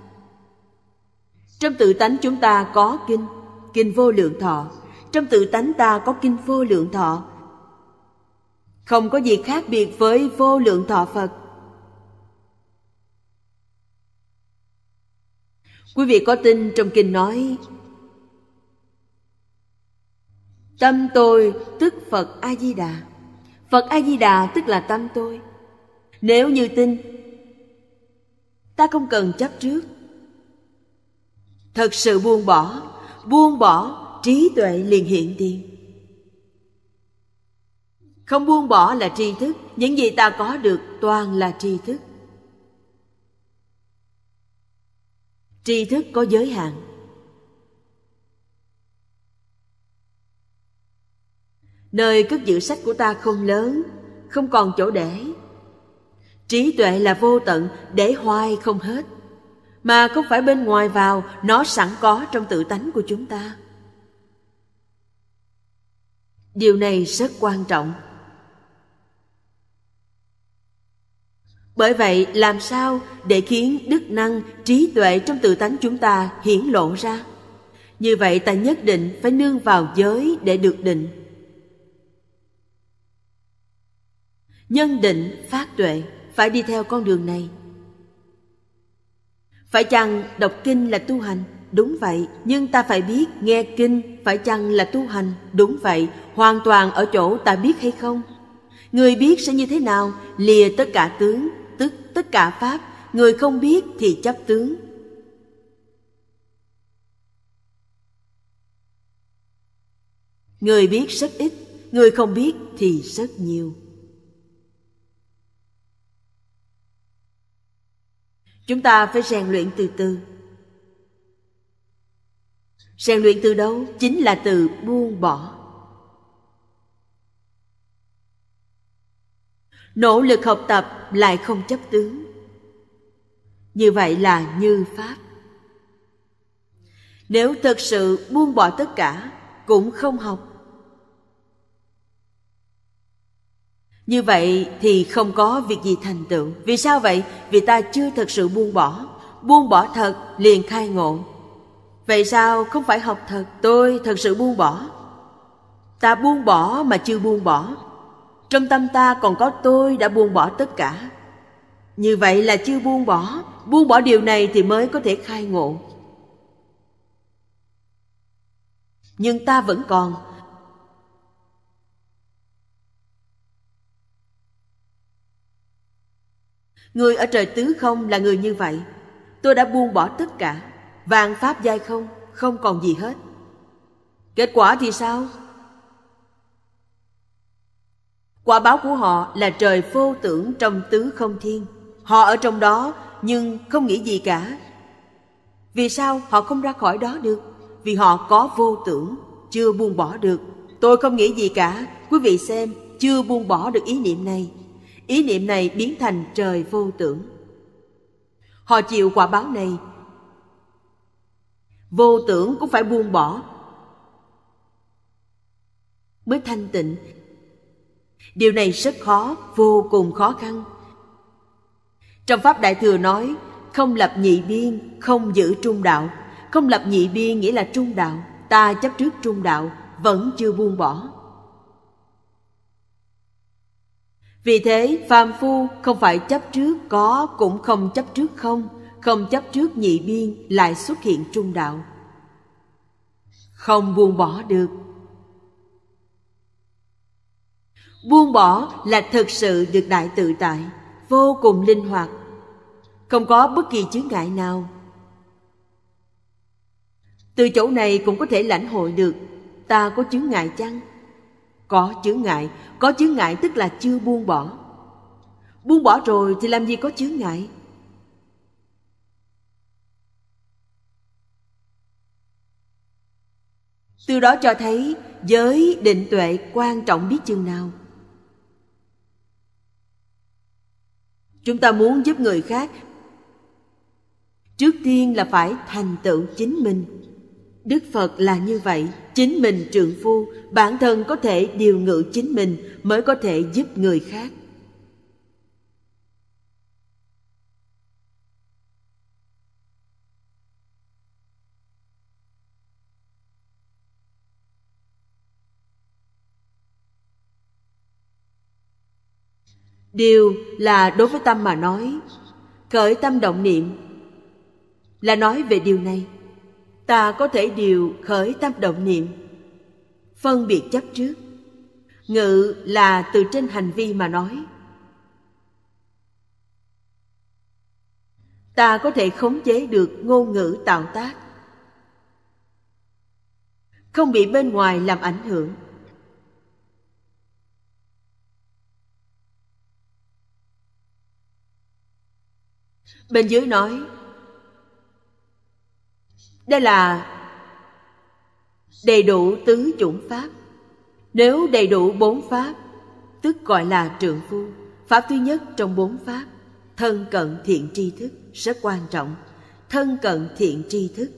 Trong tự tánh chúng ta có kinh, kinh vô lượng thọ. Trong tự tánh ta có kinh vô lượng thọ. Không có gì khác biệt với vô lượng thọ Phật. Quý vị có tin trong kinh nói Tâm tôi tức Phật A-di-đà Phật A-di-đà tức là tâm tôi Nếu như tin Ta không cần chấp trước Thật sự buông bỏ Buông bỏ trí tuệ liền hiện tiền Không buông bỏ là tri thức Những gì ta có được toàn là tri thức tri thức có giới hạn Nơi cất giữ sách của ta không lớn, không còn chỗ để. Trí tuệ là vô tận, để hoài không hết. Mà không phải bên ngoài vào, nó sẵn có trong tự tánh của chúng ta. Điều này rất quan trọng. Bởi vậy, làm sao để khiến đức năng, trí tuệ trong tự tánh chúng ta hiển lộ ra? Như vậy ta nhất định phải nương vào giới để được định nhân định phát tuệ phải đi theo con đường này phải chăng đọc kinh là tu hành đúng vậy nhưng ta phải biết nghe kinh phải chăng là tu hành đúng vậy hoàn toàn ở chỗ ta biết hay không người biết sẽ như thế nào lìa tất cả tướng tức tất cả pháp người không biết thì chấp tướng người biết rất ít người không biết thì rất nhiều chúng ta phải rèn luyện từ từ rèn luyện từ đâu chính là từ buông bỏ nỗ lực học tập lại không chấp tướng như vậy là như pháp nếu thật sự buông bỏ tất cả cũng không học như vậy thì không có việc gì thành tựu vì sao vậy vì ta chưa thật sự buông bỏ buông bỏ thật liền khai ngộ vậy sao không phải học thật tôi thật sự buông bỏ ta buông bỏ mà chưa buông bỏ trong tâm ta còn có tôi đã buông bỏ tất cả như vậy là chưa buông bỏ buông bỏ điều này thì mới có thể khai ngộ nhưng ta vẫn còn Người ở trời tứ không là người như vậy. Tôi đã buông bỏ tất cả. Vàng pháp giai không, không còn gì hết. Kết quả thì sao? Quả báo của họ là trời vô tưởng trong tứ không thiên. Họ ở trong đó nhưng không nghĩ gì cả. Vì sao họ không ra khỏi đó được? Vì họ có vô tưởng, chưa buông bỏ được. Tôi không nghĩ gì cả, quý vị xem, chưa buông bỏ được ý niệm này ý niệm này biến thành trời vô tưởng họ chịu quả báo này vô tưởng cũng phải buông bỏ mới thanh tịnh điều này rất khó vô cùng khó khăn trong pháp đại thừa nói không lập nhị biên không giữ trung đạo không lập nhị biên nghĩa là trung đạo ta chấp trước trung đạo vẫn chưa buông bỏ Vì thế, phàm phu không phải chấp trước có cũng không chấp trước không, không chấp trước nhị biên lại xuất hiện trung đạo. Không buông bỏ được. Buông bỏ là thực sự được đại tự tại, vô cùng linh hoạt, không có bất kỳ chướng ngại nào. Từ chỗ này cũng có thể lãnh hội được, ta có chướng ngại chăng? Có chướng ngại, có chướng ngại tức là chưa buông bỏ. Buông bỏ rồi thì làm gì có chướng ngại? Từ đó cho thấy giới định tuệ quan trọng biết chừng nào. Chúng ta muốn giúp người khác, trước tiên là phải thành tựu chính mình Đức Phật là như vậy, chính mình trượng phu, bản thân có thể điều ngự chính mình mới có thể giúp người khác. Điều là đối với tâm mà nói, khởi tâm động niệm là nói về điều này ta có thể điều khởi tâm động niệm phân biệt chấp trước ngự là từ trên hành vi mà nói ta có thể khống chế được ngôn ngữ tạo tác không bị bên ngoài làm ảnh hưởng bên dưới nói đây là đầy đủ tứ chủng pháp. Nếu đầy đủ bốn pháp, tức gọi là trượng phu. Pháp thứ nhất trong bốn pháp, thân cận thiện tri thức rất quan trọng. Thân cận thiện tri thức.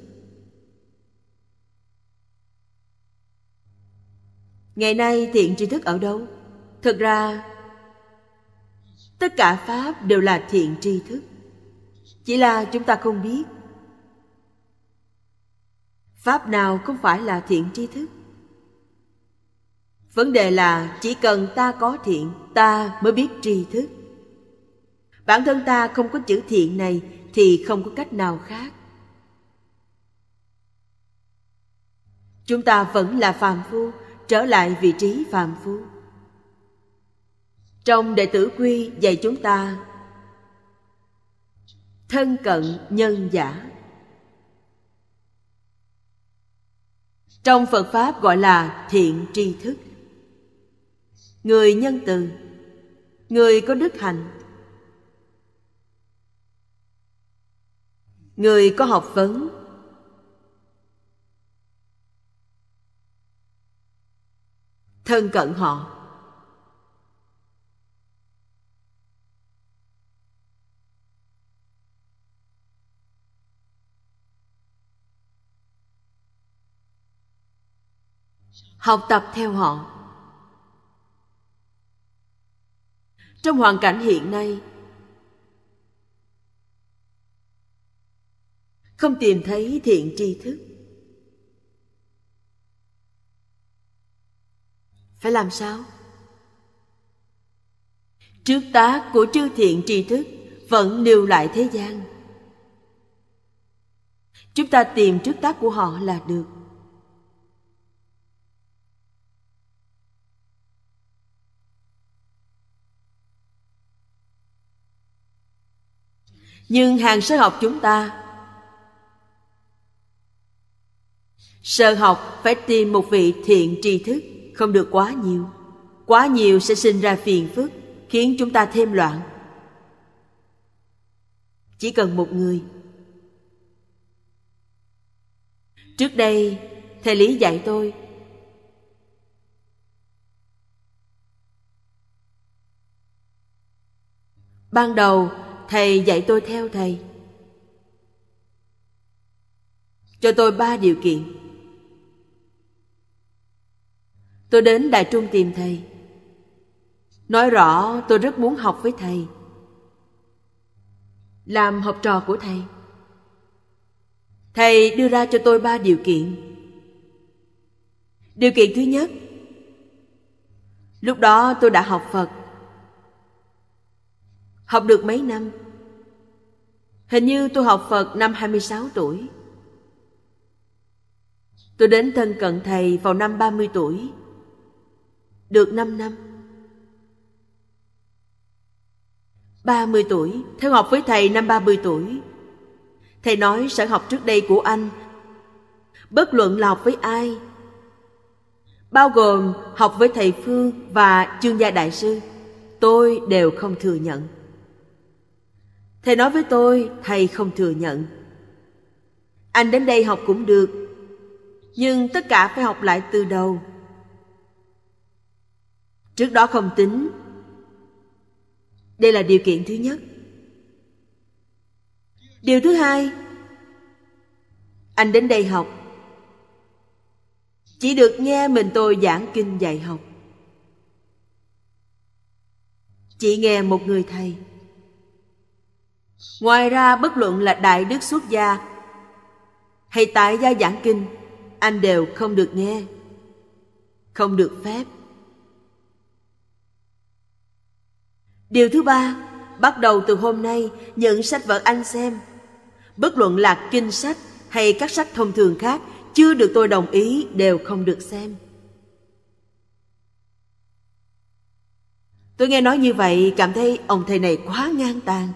Ngày nay thiện tri thức ở đâu? Thực ra tất cả pháp đều là thiện tri thức. Chỉ là chúng ta không biết pháp nào không phải là thiện tri thức vấn đề là chỉ cần ta có thiện ta mới biết tri thức bản thân ta không có chữ thiện này thì không có cách nào khác chúng ta vẫn là phàm phu trở lại vị trí phàm phu trong đệ tử quy dạy chúng ta thân cận nhân giả trong phật pháp gọi là thiện tri thức người nhân từ người có đức hạnh người có học vấn thân cận họ học tập theo họ trong hoàn cảnh hiện nay không tìm thấy thiện tri thức phải làm sao trước tác của chư thiện tri thức vẫn lưu lại thế gian chúng ta tìm trước tác của họ là được nhưng hàng sơ học chúng ta sơ học phải tìm một vị thiện tri thức không được quá nhiều quá nhiều sẽ sinh ra phiền phức khiến chúng ta thêm loạn chỉ cần một người trước đây thầy lý dạy tôi ban đầu thầy dạy tôi theo thầy cho tôi ba điều kiện tôi đến đại trung tìm thầy nói rõ tôi rất muốn học với thầy làm học trò của thầy thầy đưa ra cho tôi ba điều kiện điều kiện thứ nhất lúc đó tôi đã học phật Học được mấy năm? Hình như tôi học Phật năm 26 tuổi. Tôi đến thân cận thầy vào năm 30 tuổi. Được 5 năm. 30 tuổi, theo học với thầy năm 30 tuổi. Thầy nói sở học trước đây của anh bất luận là học với ai bao gồm học với thầy phương và chương gia đại sư tôi đều không thừa nhận Thầy nói với tôi, thầy không thừa nhận. Anh đến đây học cũng được, nhưng tất cả phải học lại từ đầu. Trước đó không tính. Đây là điều kiện thứ nhất. Điều thứ hai, anh đến đây học chỉ được nghe mình tôi giảng kinh dạy học chỉ nghe một người thầy Ngoài ra bất luận là đại đức xuất gia hay tại gia giảng kinh, anh đều không được nghe, không được phép. Điều thứ ba, bắt đầu từ hôm nay, những sách vợ anh xem. Bất luận là kinh sách hay các sách thông thường khác chưa được tôi đồng ý đều không được xem. Tôi nghe nói như vậy cảm thấy ông thầy này quá ngang tàn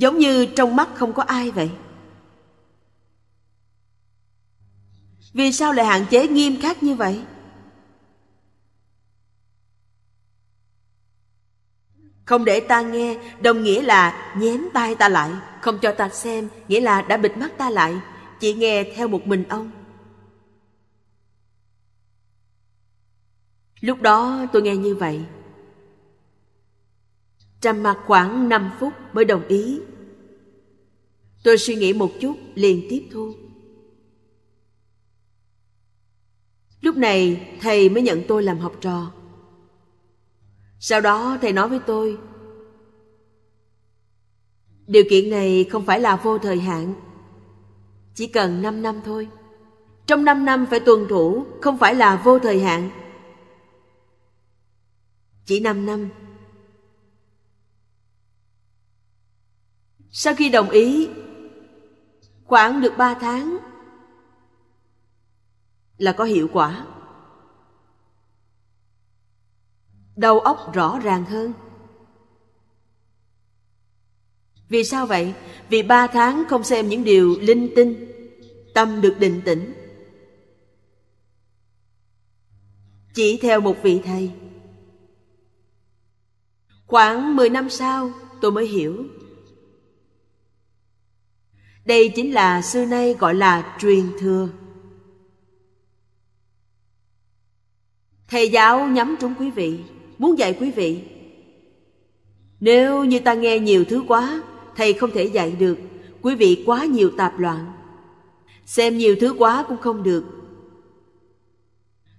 giống như trong mắt không có ai vậy vì sao lại hạn chế nghiêm khắc như vậy không để ta nghe đồng nghĩa là nhém tai ta lại không cho ta xem nghĩa là đã bịt mắt ta lại chỉ nghe theo một mình ông lúc đó tôi nghe như vậy Trầm mặt khoảng 5 phút mới đồng ý. Tôi suy nghĩ một chút liền tiếp thu. Lúc này thầy mới nhận tôi làm học trò. Sau đó thầy nói với tôi Điều kiện này không phải là vô thời hạn Chỉ cần 5 năm thôi Trong 5 năm phải tuân thủ Không phải là vô thời hạn Chỉ 5 năm Sau khi đồng ý, khoảng được 3 tháng là có hiệu quả. Đầu óc rõ ràng hơn. Vì sao vậy? Vì ba tháng không xem những điều linh tinh, tâm được định tĩnh. Chỉ theo một vị thầy. Khoảng 10 năm sau, tôi mới hiểu đây chính là xưa nay gọi là truyền thừa thầy giáo nhắm trúng quý vị muốn dạy quý vị nếu như ta nghe nhiều thứ quá thầy không thể dạy được quý vị quá nhiều tạp loạn xem nhiều thứ quá cũng không được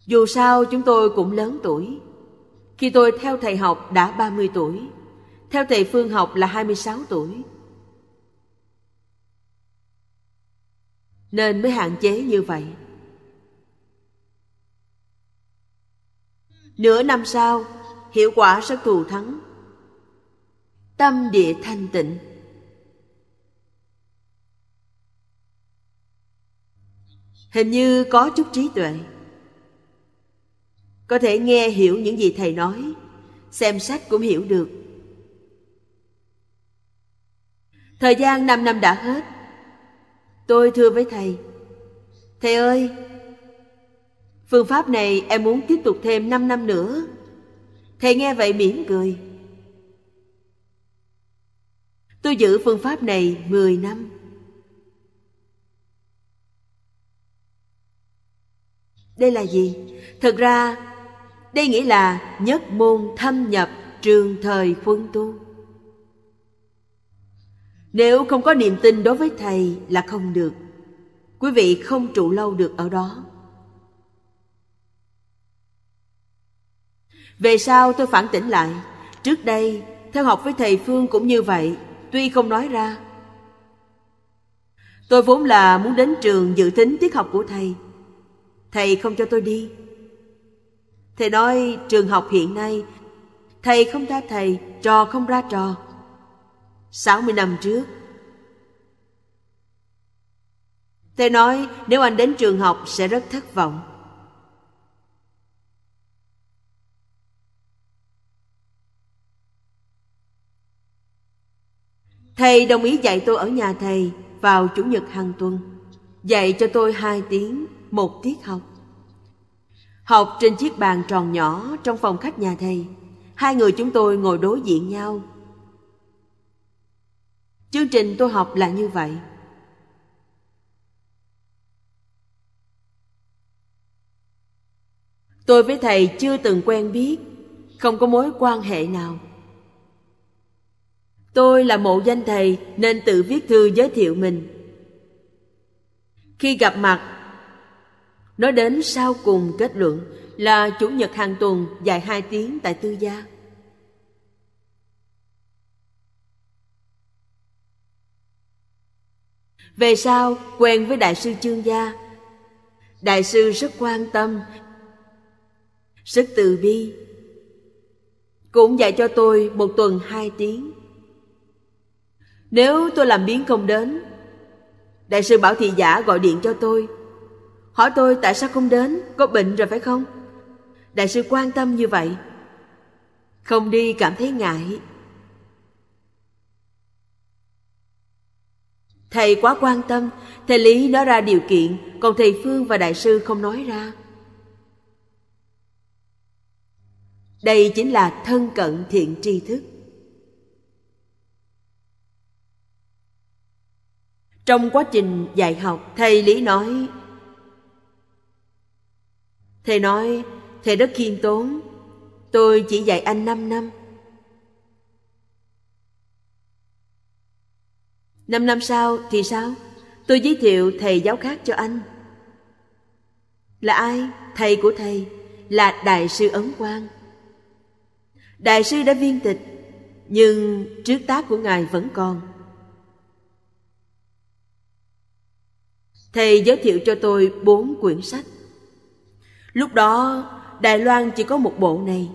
dù sao chúng tôi cũng lớn tuổi khi tôi theo thầy học đã 30 tuổi, theo thầy Phương học là 26 tuổi, nên mới hạn chế như vậy nửa năm sau hiệu quả sẽ thù thắng tâm địa thanh tịnh hình như có chút trí tuệ có thể nghe hiểu những gì thầy nói xem sách cũng hiểu được thời gian 5 năm đã hết Tôi thưa với thầy, thầy ơi, phương pháp này em muốn tiếp tục thêm 5 năm nữa. Thầy nghe vậy mỉm cười. Tôi giữ phương pháp này 10 năm. Đây là gì? Thật ra, đây nghĩa là nhất môn thâm nhập trường thời quân tu. Nếu không có niềm tin đối với Thầy là không được. Quý vị không trụ lâu được ở đó. Về sau tôi phản tỉnh lại. Trước đây, theo học với thầy Phương cũng như vậy, tuy không nói ra. Tôi vốn là muốn đến trường dự tính tiết học của thầy. Thầy không cho tôi đi. Thầy nói trường học hiện nay, thầy không ra thầy, trò không ra trò. 60 năm trước. Thầy nói nếu anh đến trường học sẽ rất thất vọng. Thầy đồng ý dạy tôi ở nhà thầy vào chủ nhật hàng tuần, dạy cho tôi 2 tiếng, một tiết học. Học trên chiếc bàn tròn nhỏ trong phòng khách nhà thầy, hai người chúng tôi ngồi đối diện nhau chương trình tôi học là như vậy tôi với thầy chưa từng quen biết không có mối quan hệ nào tôi là mộ danh thầy nên tự viết thư giới thiệu mình khi gặp mặt nói đến sau cùng kết luận là chủ nhật hàng tuần dài 2 tiếng tại tư gia Về sau, quen với Đại sư Chương Gia. Đại sư rất quan tâm, rất từ bi. Cũng dạy cho tôi một tuần hai tiếng. Nếu tôi làm biến không đến, Đại sư Bảo Thị Giả gọi điện cho tôi. Hỏi tôi tại sao không đến, có bệnh rồi phải không? Đại sư quan tâm như vậy. Không đi cảm thấy ngại, Thầy quá quan tâm, thầy Lý nói ra điều kiện, còn thầy Phương và đại sư không nói ra. Đây chính là thân cận thiện tri thức. Trong quá trình dạy học, thầy Lý nói Thầy nói, thầy rất khiêm tốn Tôi chỉ dạy anh 5 năm Năm năm sau thì sao? Tôi giới thiệu thầy giáo khác cho anh. Là ai? Thầy của thầy là Đại sư Ấn Quang. Đại sư đã viên tịch, nhưng trước tác của ngài vẫn còn. Thầy giới thiệu cho tôi bốn quyển sách. Lúc đó, Đài Loan chỉ có một bộ này.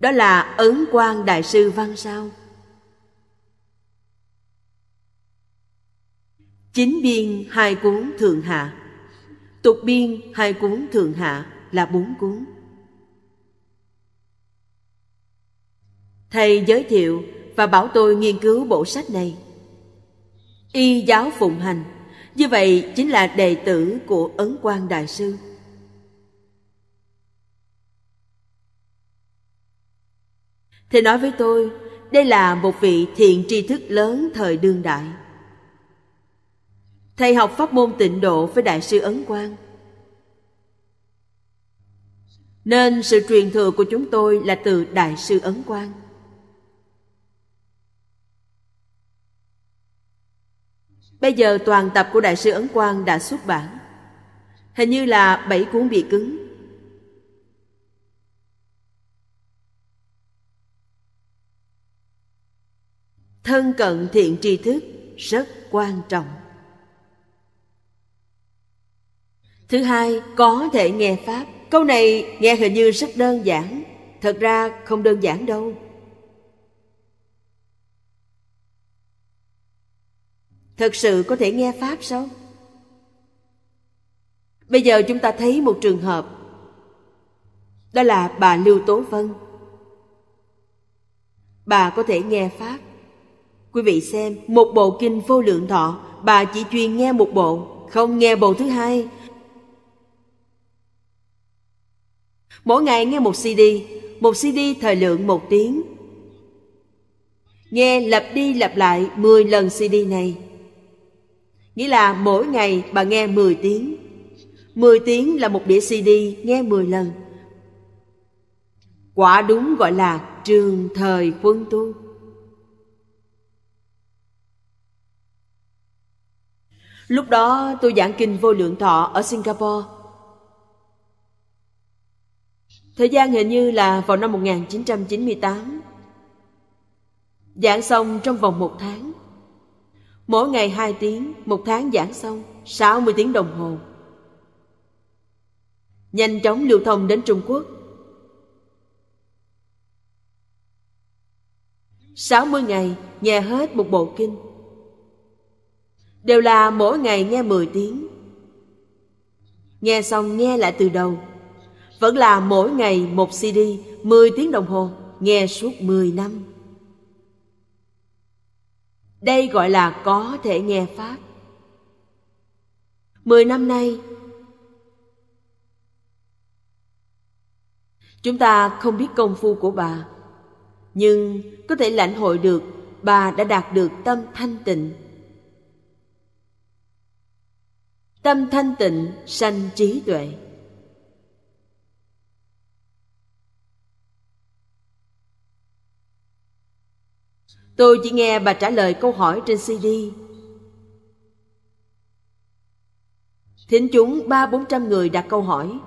Đó là Ấn Quang Đại sư Văn Sao. Chính biên hai cuốn thượng hạ Tục biên hai cuốn thượng hạ là bốn cuốn Thầy giới thiệu và bảo tôi nghiên cứu bộ sách này Y giáo phụng hành Như vậy chính là đệ tử của Ấn Quang Đại Sư Thầy nói với tôi Đây là một vị thiện tri thức lớn thời đương đại thầy học pháp môn tịnh độ với đại sư ấn quang nên sự truyền thừa của chúng tôi là từ đại sư ấn quang bây giờ toàn tập của đại sư ấn quang đã xuất bản hình như là bảy cuốn bị cứng thân cận thiện tri thức rất quan trọng Thứ hai, có thể nghe Pháp. Câu này nghe hình như rất đơn giản, thật ra không đơn giản đâu. Thật sự có thể nghe Pháp sao? Bây giờ chúng ta thấy một trường hợp Đó là bà Lưu Tố Vân Bà có thể nghe Pháp Quý vị xem, một bộ kinh vô lượng thọ Bà chỉ chuyên nghe một bộ Không nghe bộ thứ hai Mỗi ngày nghe một CD, một CD thời lượng một tiếng. Nghe lặp đi lặp lại 10 lần CD này. Nghĩa là mỗi ngày bà nghe 10 tiếng. 10 tiếng là một đĩa CD nghe 10 lần. Quả đúng gọi là trường thời quân tu. Lúc đó tôi giảng kinh vô lượng thọ ở Singapore Thời gian hình như là vào năm 1998. Giảng xong trong vòng một tháng. Mỗi ngày hai tiếng, một tháng giảng xong, 60 tiếng đồng hồ. Nhanh chóng lưu thông đến Trung Quốc. 60 ngày nghe hết một bộ kinh. Đều là mỗi ngày nghe 10 tiếng. Nghe xong nghe lại từ đầu vẫn là mỗi ngày một CD, 10 tiếng đồng hồ, nghe suốt 10 năm. Đây gọi là có thể nghe Pháp. Mười năm nay, chúng ta không biết công phu của bà, nhưng có thể lãnh hội được bà đã đạt được tâm thanh tịnh. Tâm thanh tịnh sanh trí tuệ. Tôi chỉ nghe bà trả lời câu hỏi trên CD. Thính chúng ba bốn trăm người đặt câu hỏi.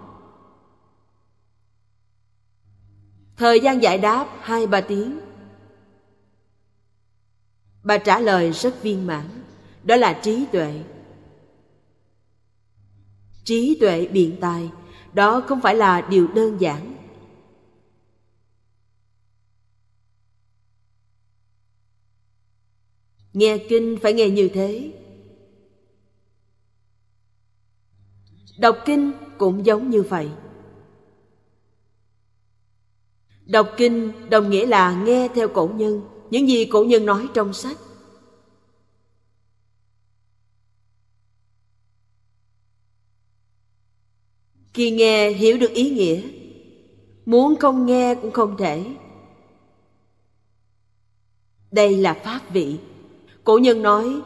Thời gian giải đáp hai ba tiếng. Bà trả lời rất viên mãn, đó là trí tuệ. Trí tuệ biện tài, đó không phải là điều đơn giản nghe kinh phải nghe như thế đọc kinh cũng giống như vậy đọc kinh đồng nghĩa là nghe theo cổ nhân những gì cổ nhân nói trong sách khi nghe hiểu được ý nghĩa muốn không nghe cũng không thể đây là pháp vị cổ nhân nói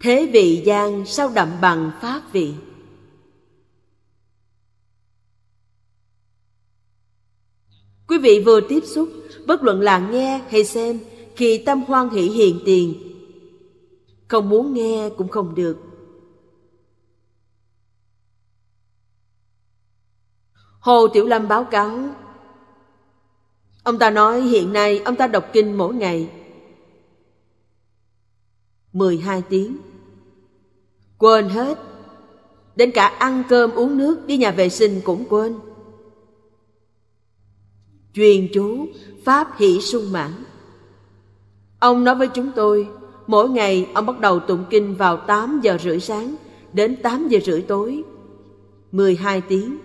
thế vị gian sao đậm bằng pháp vị quý vị vừa tiếp xúc bất luận là nghe hay xem khi tâm hoan hỷ hiện tiền không muốn nghe cũng không được hồ tiểu lâm báo cáo ông ta nói hiện nay ông ta đọc kinh mỗi ngày 12 tiếng. Quên hết. Đến cả ăn cơm uống nước đi nhà vệ sinh cũng quên. Truyền chú Pháp hỷ sung mãn. Ông nói với chúng tôi, mỗi ngày ông bắt đầu tụng kinh vào 8 giờ rưỡi sáng đến 8 giờ rưỡi tối, 12 tiếng.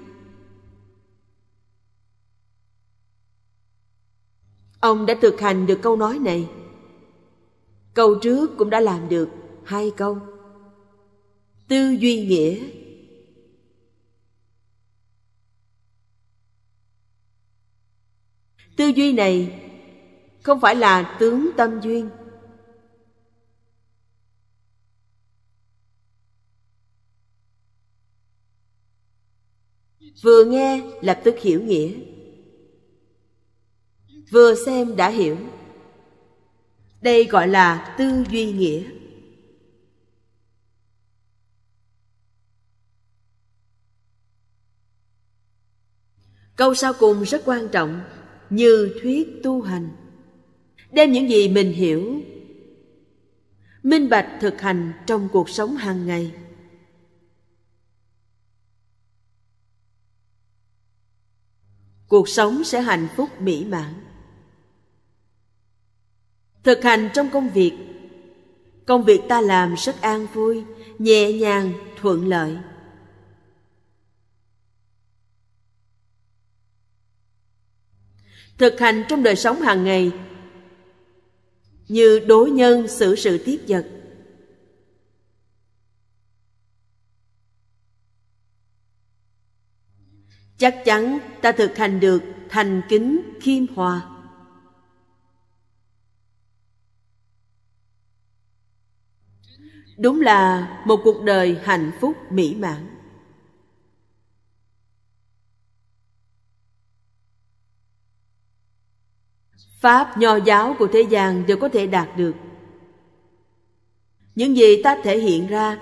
Ông đã thực hành được câu nói này câu trước cũng đã làm được hai câu tư duy nghĩa tư duy này không phải là tướng tâm duyên vừa nghe lập tức hiểu nghĩa vừa xem đã hiểu đây gọi là tư duy nghĩa câu sau cùng rất quan trọng như thuyết tu hành đem những gì mình hiểu minh bạch thực hành trong cuộc sống hàng ngày cuộc sống sẽ hạnh phúc mỹ mãn thực hành trong công việc công việc ta làm rất an vui nhẹ nhàng thuận lợi thực hành trong đời sống hàng ngày như đối nhân xử sự tiếp vật chắc chắn ta thực hành được thành kính khiêm hòa đúng là một cuộc đời hạnh phúc mỹ mãn pháp nho giáo của thế gian đều có thể đạt được những gì ta thể hiện ra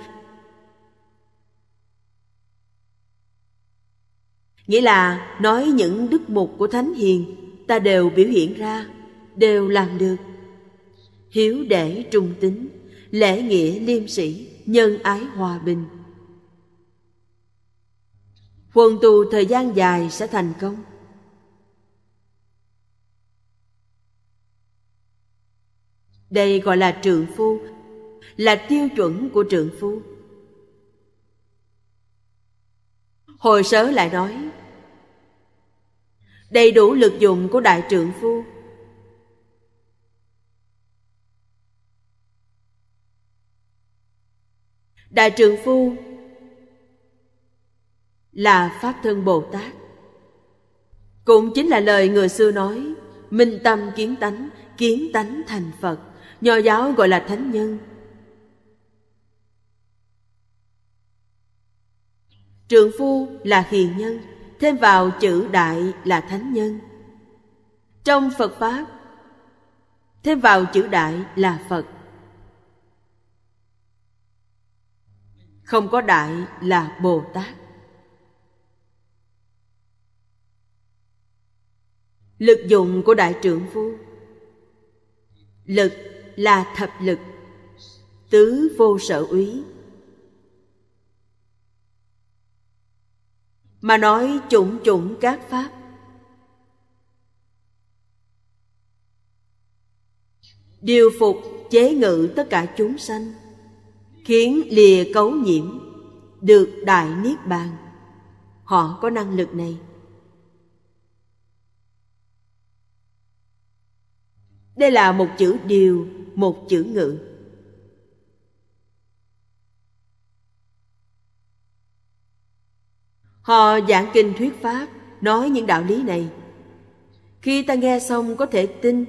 nghĩa là nói những đức mục của thánh hiền ta đều biểu hiện ra đều làm được hiếu để trung tính lễ nghĩa liêm sĩ nhân ái hòa bình huần tu thời gian dài sẽ thành công đây gọi là trượng phu là tiêu chuẩn của trượng phu hồi sớ lại nói đầy đủ lực dụng của đại trượng phu đại trường phu là pháp thân bồ tát cũng chính là lời người xưa nói minh tâm kiến tánh kiến tánh thành phật nho giáo gọi là thánh nhân trường phu là hiền nhân thêm vào chữ đại là thánh nhân trong phật pháp thêm vào chữ đại là phật không có đại là bồ tát lực dụng của đại trưởng phu lực là thập lực tứ vô sở úy mà nói chủng chủng các pháp điều phục chế ngự tất cả chúng sanh khiến lìa cấu nhiễm được đại niết bàn họ có năng lực này đây là một chữ điều một chữ ngữ họ giảng kinh thuyết pháp nói những đạo lý này khi ta nghe xong có thể tin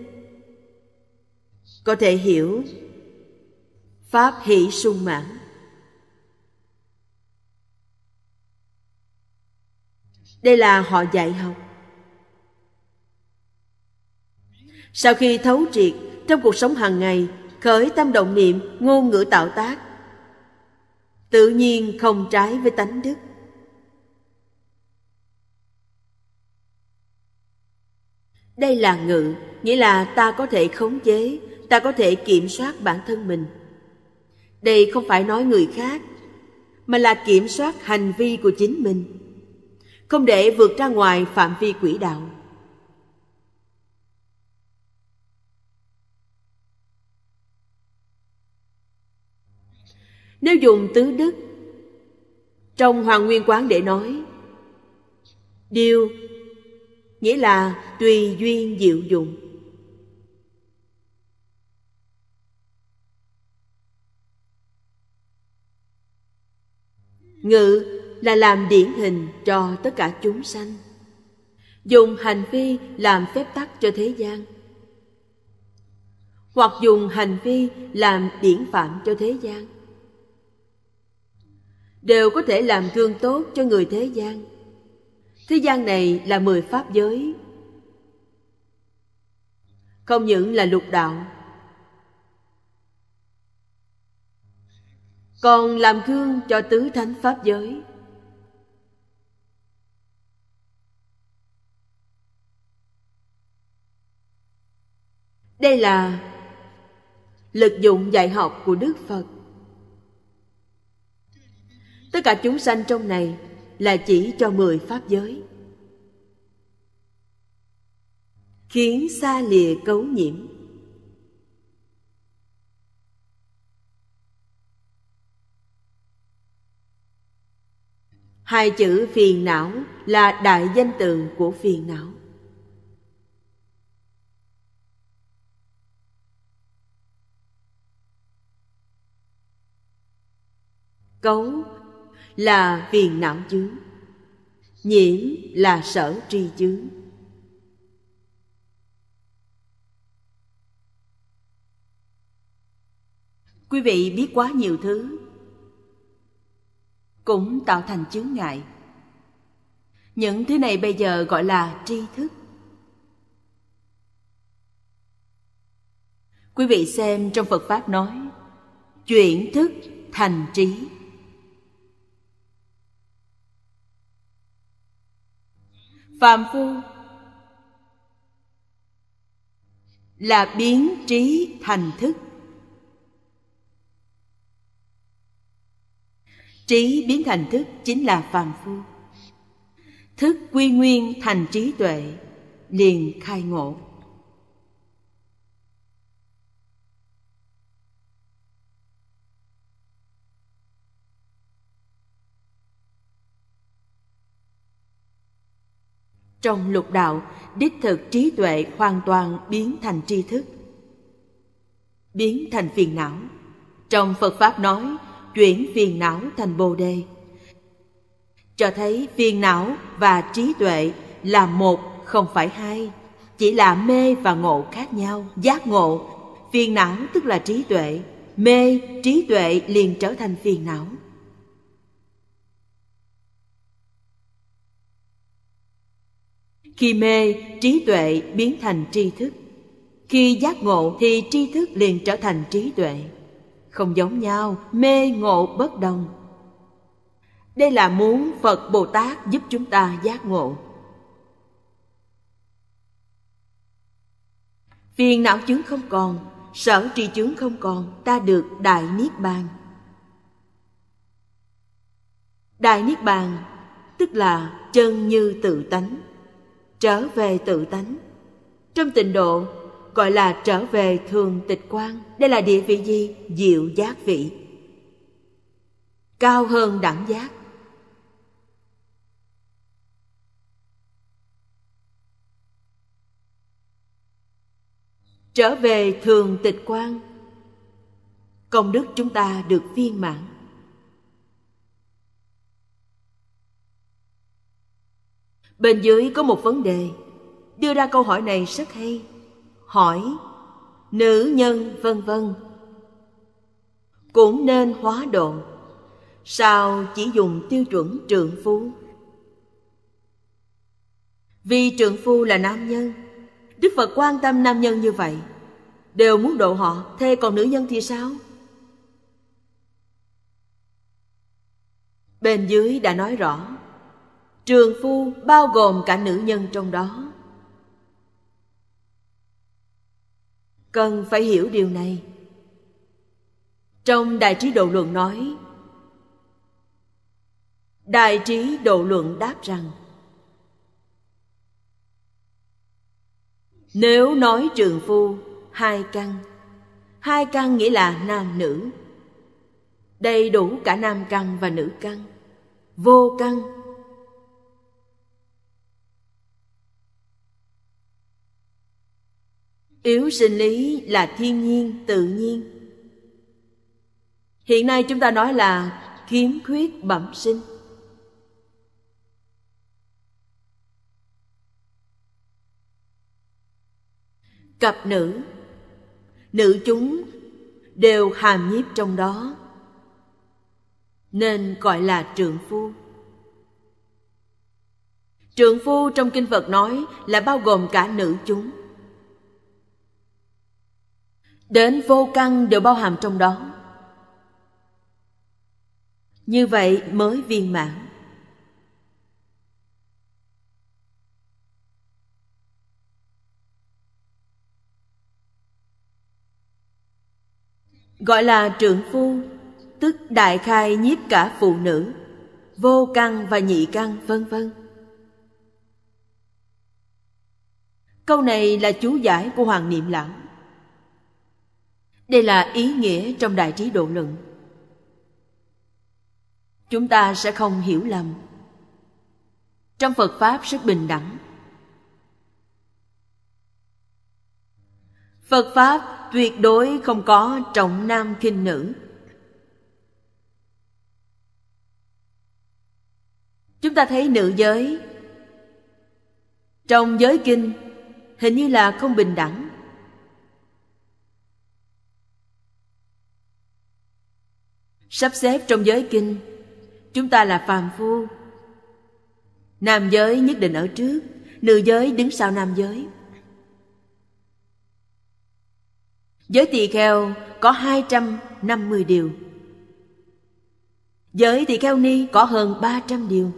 có thể hiểu pháp hỷ sung mãn đây là họ dạy học sau khi thấu triệt trong cuộc sống hàng ngày khởi tâm động niệm ngôn ngữ tạo tác tự nhiên không trái với tánh đức đây là ngự nghĩa là ta có thể khống chế ta có thể kiểm soát bản thân mình đây không phải nói người khác mà là kiểm soát hành vi của chính mình không để vượt ra ngoài phạm vi quỹ đạo nếu dùng tứ đức trong hoàng nguyên quán để nói điều nghĩa là tùy duyên diệu dụng ngự là làm điển hình cho tất cả chúng sanh dùng hành vi làm phép tắc cho thế gian hoặc dùng hành vi làm điển phạm cho thế gian đều có thể làm gương tốt cho người thế gian thế gian này là mười pháp giới không những là lục đạo còn làm gương cho tứ thánh pháp giới đây là lực dụng dạy học của đức phật tất cả chúng sanh trong này là chỉ cho mười pháp giới khiến xa lìa cấu nhiễm hai chữ phiền não là đại danh từ của phiền não cấu là phiền não chướng nhiễm là sở tri chướng quý vị biết quá nhiều thứ cũng tạo thành chướng ngại những thứ này bây giờ gọi là tri thức quý vị xem trong phật pháp nói chuyển thức thành trí phạm phu là biến trí thành thức trí biến thành thức chính là phàm phu thức quy nguyên thành trí tuệ liền khai ngộ trong lục đạo đích thực trí tuệ hoàn toàn biến thành tri thức biến thành phiền não trong phật pháp nói chuyển phiền não thành bồ đề cho thấy phiền não và trí tuệ là một không phải hai chỉ là mê và ngộ khác nhau giác ngộ phiền não tức là trí tuệ mê trí tuệ liền trở thành phiền não khi mê trí tuệ biến thành tri thức khi giác ngộ thì tri thức liền trở thành trí tuệ không giống nhau mê ngộ bất đồng đây là muốn phật bồ tát giúp chúng ta giác ngộ phiền não chứng không còn sở tri chứng không còn ta được đại niết bàn đại niết bàn tức là chân như tự tánh trở về tự tánh trong tình độ gọi là trở về thường tịch quan đây là địa vị gì diệu giác vị cao hơn đẳng giác trở về thường tịch quan công đức chúng ta được viên mãn bên dưới có một vấn đề đưa ra câu hỏi này rất hay hỏi nữ nhân vân vân cũng nên hóa độn sao chỉ dùng tiêu chuẩn trượng phu vì trượng phu là nam nhân đức phật quan tâm nam nhân như vậy đều muốn độ họ thế còn nữ nhân thì sao bên dưới đã nói rõ trường phu bao gồm cả nữ nhân trong đó cần phải hiểu điều này trong đại trí độ luận nói đại trí độ luận đáp rằng nếu nói trường phu hai căn hai căn nghĩa là nam nữ đầy đủ cả nam căn và nữ căn vô căn yếu sinh lý là thiên nhiên tự nhiên hiện nay chúng ta nói là khiếm khuyết bẩm sinh cặp nữ nữ chúng đều hàm nhiếp trong đó nên gọi là trượng phu trượng phu trong kinh phật nói là bao gồm cả nữ chúng đến vô căn đều bao hàm trong đó như vậy mới viên mãn gọi là trưởng phu tức đại khai nhiếp cả phụ nữ vô căn và nhị căn vân vân câu này là chú giải của hoàng niệm lão đây là ý nghĩa trong đại trí độ luận chúng ta sẽ không hiểu lầm trong phật pháp rất bình đẳng phật pháp tuyệt đối không có trọng nam khinh nữ chúng ta thấy nữ giới trong giới kinh hình như là không bình đẳng sắp xếp trong giới kinh chúng ta là phàm phu nam giới nhất định ở trước nữ giới đứng sau nam giới giới tỳ kheo có 250 điều giới tỳ kheo ni có hơn 300 điều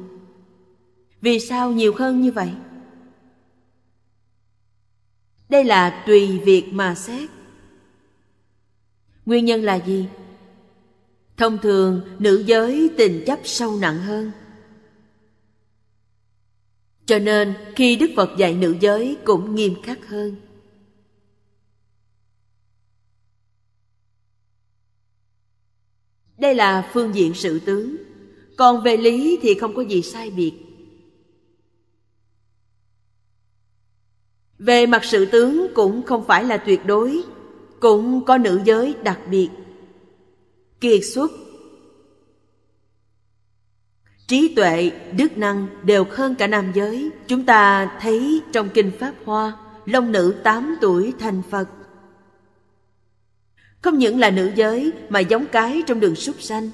vì sao nhiều hơn như vậy đây là tùy việc mà xét nguyên nhân là gì thông thường nữ giới tình chấp sâu nặng hơn cho nên khi đức phật dạy nữ giới cũng nghiêm khắc hơn đây là phương diện sự tướng còn về lý thì không có gì sai biệt về mặt sự tướng cũng không phải là tuyệt đối cũng có nữ giới đặc biệt kiệt xuất trí tuệ đức năng đều hơn cả nam giới chúng ta thấy trong kinh pháp hoa long nữ 8 tuổi thành phật không những là nữ giới mà giống cái trong đường súc sanh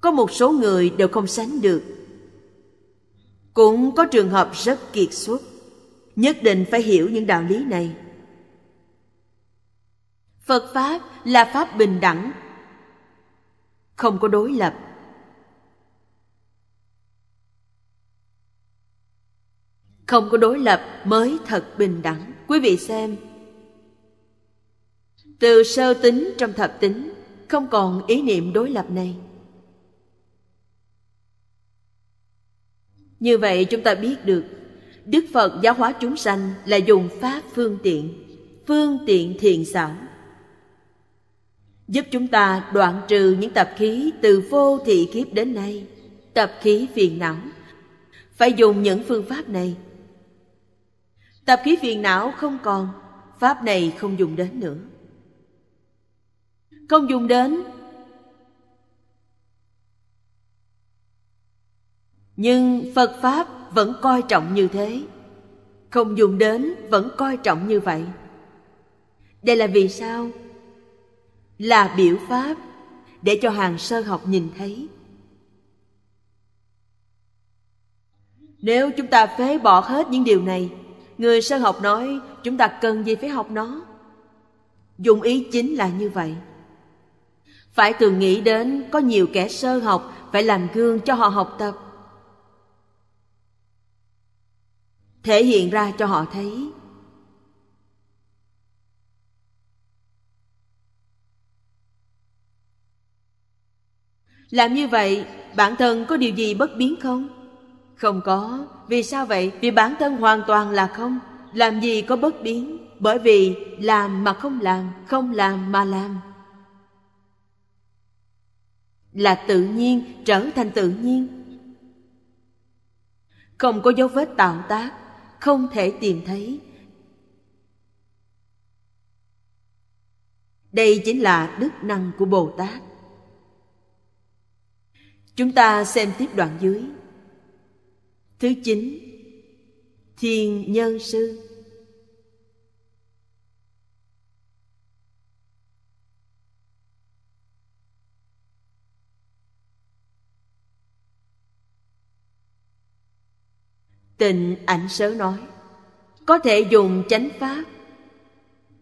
có một số người đều không sánh được cũng có trường hợp rất kiệt xuất nhất định phải hiểu những đạo lý này phật pháp là pháp bình đẳng không có đối lập không có đối lập mới thật bình đẳng quý vị xem từ sơ tính trong thập tính không còn ý niệm đối lập này như vậy chúng ta biết được đức phật giáo hóa chúng sanh là dùng pháp phương tiện phương tiện thiện xảo giúp chúng ta đoạn trừ những tập khí từ vô thị kiếp đến nay tập khí phiền não phải dùng những phương pháp này tập khí phiền não không còn pháp này không dùng đến nữa không dùng đến nhưng phật pháp vẫn coi trọng như thế không dùng đến vẫn coi trọng như vậy đây là vì sao là biểu pháp để cho hàng sơ học nhìn thấy nếu chúng ta phế bỏ hết những điều này người sơ học nói chúng ta cần gì phải học nó dùng ý chính là như vậy phải thường nghĩ đến có nhiều kẻ sơ học phải làm gương cho họ học tập thể hiện ra cho họ thấy Làm như vậy, bản thân có điều gì bất biến không? Không có, vì sao vậy? Vì bản thân hoàn toàn là không, làm gì có bất biến, bởi vì làm mà không làm, không làm mà làm. Là tự nhiên trở thành tự nhiên. Không có dấu vết tạo tác, không thể tìm thấy. Đây chính là đức năng của Bồ Tát. Chúng ta xem tiếp đoạn dưới. Thứ 9. Thiên Nhân Sư Tịnh ảnh sớ nói Có thể dùng chánh pháp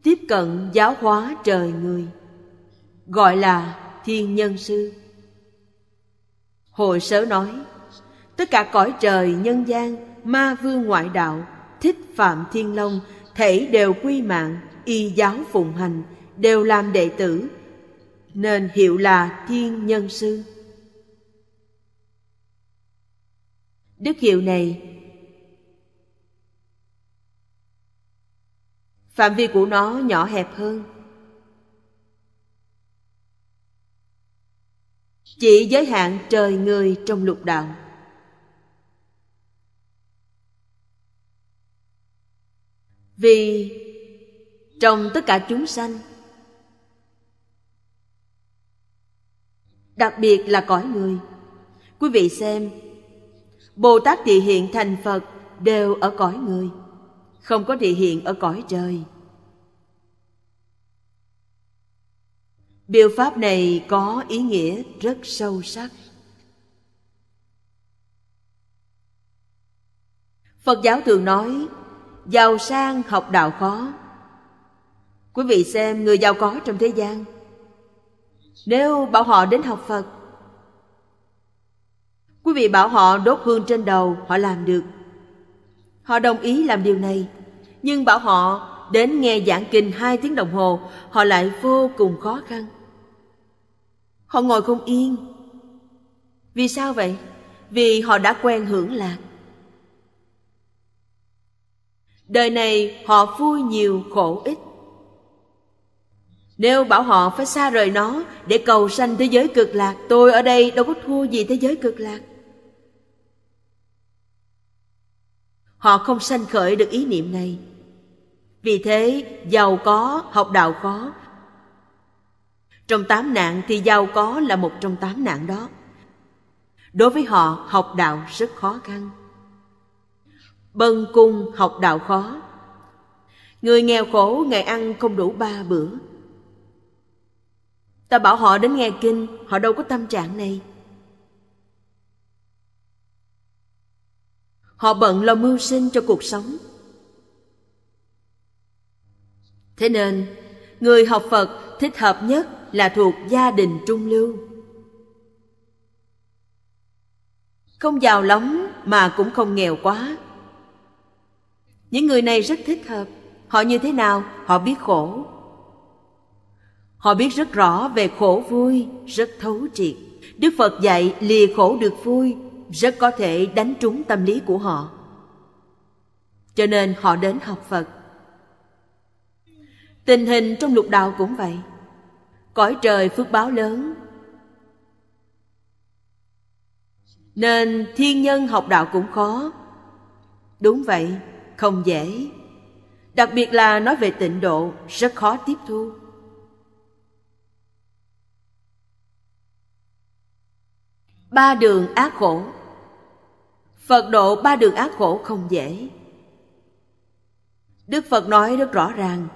Tiếp cận giáo hóa trời người Gọi là thiên nhân sư Hồi sớ nói, tất cả cõi trời nhân gian, ma vương ngoại đạo, thích phạm thiên long, thể đều quy mạng, y giáo phụng hành, đều làm đệ tử, nên hiệu là thiên nhân sư. Đức hiệu này Phạm vi của nó nhỏ hẹp hơn chỉ giới hạn trời người trong lục đạo vì trong tất cả chúng sanh đặc biệt là cõi người quý vị xem bồ tát thị hiện thành phật đều ở cõi người không có thị hiện ở cõi trời biểu pháp này có ý nghĩa rất sâu sắc. Phật giáo thường nói giàu sang học đạo khó. Quý vị xem người giàu có trong thế gian, nếu bảo họ đến học Phật, quý vị bảo họ đốt hương trên đầu, họ làm được. Họ đồng ý làm điều này, nhưng bảo họ đến nghe giảng kinh hai tiếng đồng hồ, họ lại vô cùng khó khăn. Họ ngồi không yên Vì sao vậy? Vì họ đã quen hưởng lạc Đời này họ vui nhiều khổ ít Nếu bảo họ phải xa rời nó Để cầu sanh thế giới cực lạc Tôi ở đây đâu có thua gì thế giới cực lạc Họ không sanh khởi được ý niệm này Vì thế giàu có, học đạo khó trong tám nạn thì giàu có là một trong tám nạn đó đối với họ học đạo rất khó khăn bần cùng học đạo khó người nghèo khổ ngày ăn không đủ ba bữa ta bảo họ đến nghe kinh họ đâu có tâm trạng này họ bận lo mưu sinh cho cuộc sống thế nên người học phật thích hợp nhất là thuộc gia đình trung lưu không giàu lắm mà cũng không nghèo quá những người này rất thích hợp họ như thế nào họ biết khổ họ biết rất rõ về khổ vui rất thấu triệt đức phật dạy lìa khổ được vui rất có thể đánh trúng tâm lý của họ cho nên họ đến học phật tình hình trong lục đạo cũng vậy cõi trời phước báo lớn nên thiên nhân học đạo cũng khó đúng vậy không dễ đặc biệt là nói về tịnh độ rất khó tiếp thu ba đường ác khổ phật độ ba đường ác khổ không dễ đức phật nói rất rõ ràng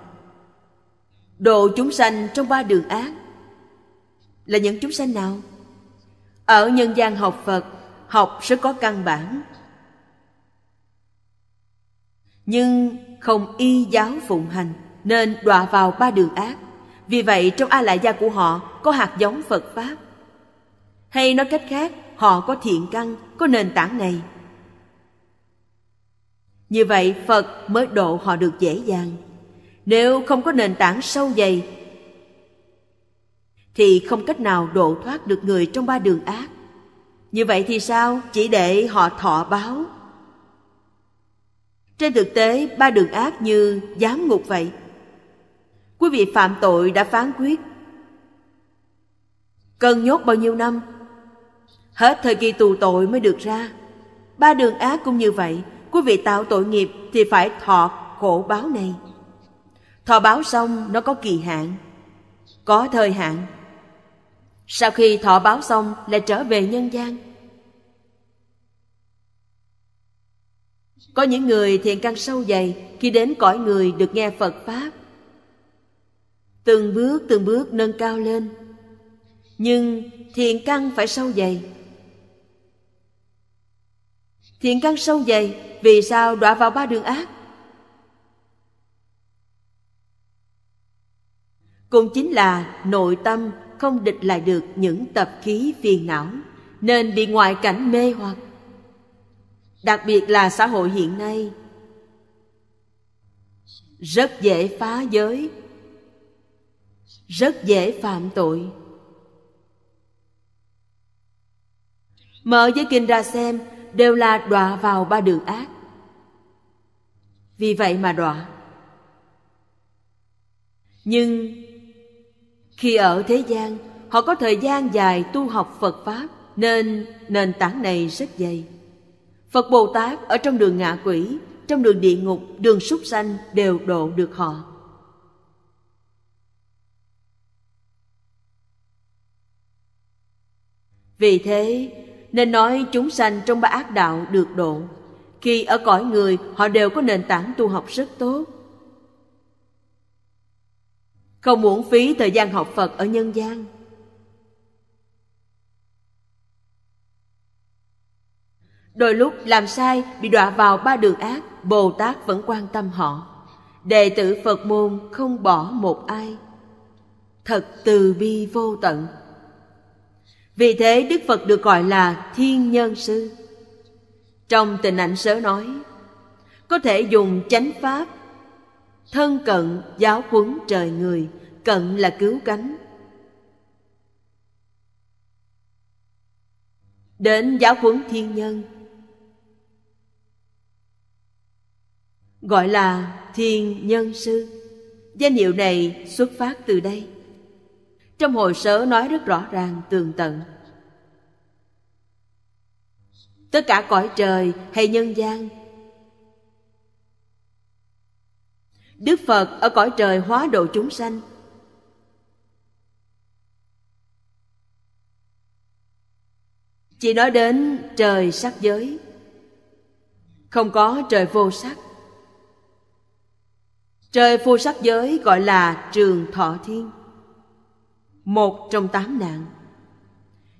độ chúng sanh trong ba đường ác là những chúng sanh nào ở nhân gian học phật học sẽ có căn bản nhưng không y giáo phụng hành nên đọa vào ba đường ác vì vậy trong a lại gia của họ có hạt giống phật pháp hay nói cách khác họ có thiện căn có nền tảng này như vậy phật mới độ họ được dễ dàng nếu không có nền tảng sâu dày thì không cách nào độ thoát được người trong ba đường ác như vậy thì sao chỉ để họ thọ báo trên thực tế ba đường ác như giám ngục vậy quý vị phạm tội đã phán quyết cần nhốt bao nhiêu năm hết thời kỳ tù tội mới được ra ba đường ác cũng như vậy quý vị tạo tội nghiệp thì phải thọ khổ báo này thọ báo xong nó có kỳ hạn có thời hạn sau khi thọ báo xong lại trở về nhân gian có những người thiện căn sâu dày khi đến cõi người được nghe phật pháp từng bước từng bước nâng cao lên nhưng thiện căn phải sâu dày thiện căn sâu dày vì sao đọa vào ba đường ác cũng chính là nội tâm không địch lại được những tập khí phiền não nên bị ngoại cảnh mê hoặc đặc biệt là xã hội hiện nay rất dễ phá giới rất dễ phạm tội mở giới kinh ra xem đều là đọa vào ba đường ác vì vậy mà đọa nhưng khi ở thế gian, họ có thời gian dài tu học Phật Pháp nên nền tảng này rất dày. Phật Bồ Tát ở trong đường ngạ quỷ, trong đường địa ngục, đường súc sanh đều độ được họ. Vì thế, nên nói chúng sanh trong ba ác đạo được độ. Khi ở cõi người, họ đều có nền tảng tu học rất tốt, không muốn phí thời gian học phật ở nhân gian đôi lúc làm sai bị đọa vào ba đường ác bồ tát vẫn quan tâm họ đệ tử phật môn không bỏ một ai thật từ bi vô tận vì thế đức phật được gọi là thiên nhân sư trong tình ảnh sớ nói có thể dùng chánh pháp thân cận giáo huấn trời người cận là cứu cánh đến giáo huấn thiên nhân gọi là thiên nhân sư danh hiệu này xuất phát từ đây trong hồ sớ nói rất rõ ràng tường tận tất cả cõi trời hay nhân gian Đức Phật ở cõi trời hóa độ chúng sanh Chỉ nói đến trời sắc giới Không có trời vô sắc Trời vô sắc giới gọi là trường thọ thiên Một trong tám nạn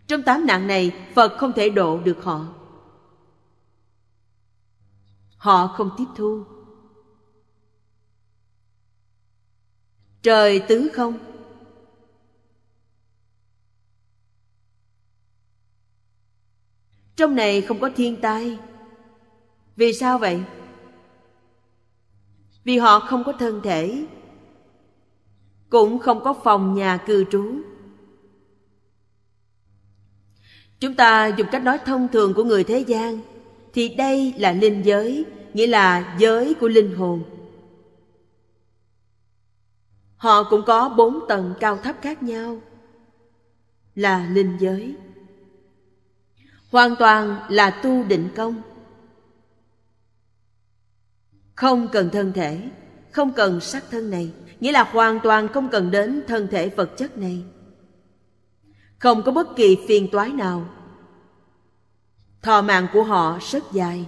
Trong tám nạn này Phật không thể độ được họ Họ không tiếp thu trời tứ không trong này không có thiên tai vì sao vậy vì họ không có thân thể cũng không có phòng nhà cư trú chúng ta dùng cách nói thông thường của người thế gian thì đây là linh giới nghĩa là giới của linh hồn Họ cũng có bốn tầng cao thấp khác nhau Là linh giới Hoàn toàn là tu định công Không cần thân thể Không cần sắc thân này Nghĩa là hoàn toàn không cần đến thân thể vật chất này Không có bất kỳ phiền toái nào Thọ mạng của họ rất dài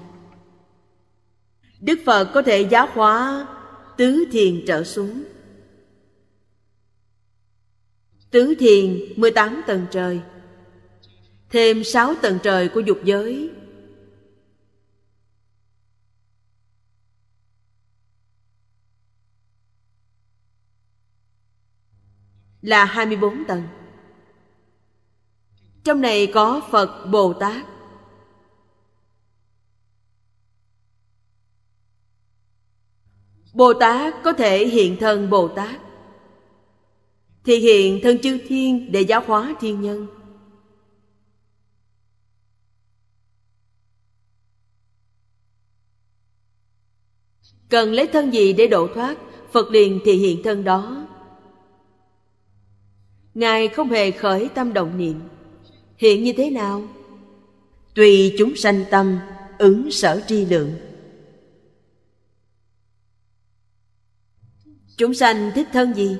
Đức Phật có thể giáo hóa tứ thiền trở xuống Tứ thiền 18 tầng trời Thêm 6 tầng trời của dục giới Là 24 tầng Trong này có Phật Bồ Tát Bồ Tát có thể hiện thân Bồ Tát thì hiện thân chư thiên để giáo hóa thiên nhân cần lấy thân gì để độ thoát phật liền thì hiện thân đó ngài không hề khởi tâm động niệm hiện như thế nào tùy chúng sanh tâm ứng sở tri lượng chúng sanh thích thân gì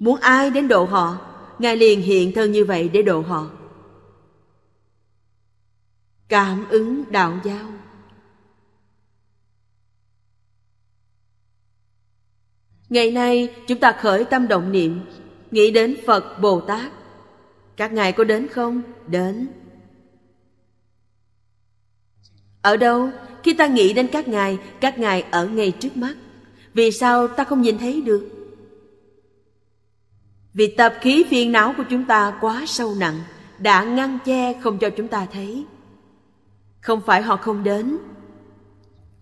Muốn ai đến độ họ, Ngài liền hiện thân như vậy để độ họ. Cảm ứng đạo giao Ngày nay chúng ta khởi tâm động niệm Nghĩ đến Phật Bồ Tát Các ngài có đến không? Đến Ở đâu? Khi ta nghĩ đến các ngài Các ngài ở ngay trước mắt Vì sao ta không nhìn thấy được? Vì tập khí phiền não của chúng ta quá sâu nặng Đã ngăn che không cho chúng ta thấy Không phải họ không đến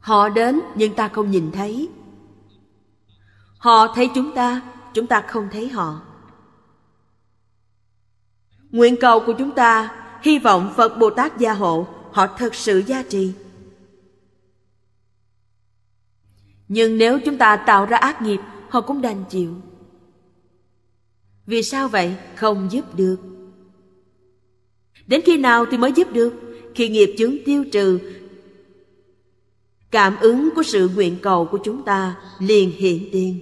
Họ đến nhưng ta không nhìn thấy Họ thấy chúng ta, chúng ta không thấy họ Nguyện cầu của chúng ta Hy vọng Phật Bồ Tát gia hộ Họ thật sự gia trì Nhưng nếu chúng ta tạo ra ác nghiệp Họ cũng đành chịu vì sao vậy không giúp được đến khi nào thì mới giúp được khi nghiệp chướng tiêu trừ cảm ứng của sự nguyện cầu của chúng ta liền hiện tiền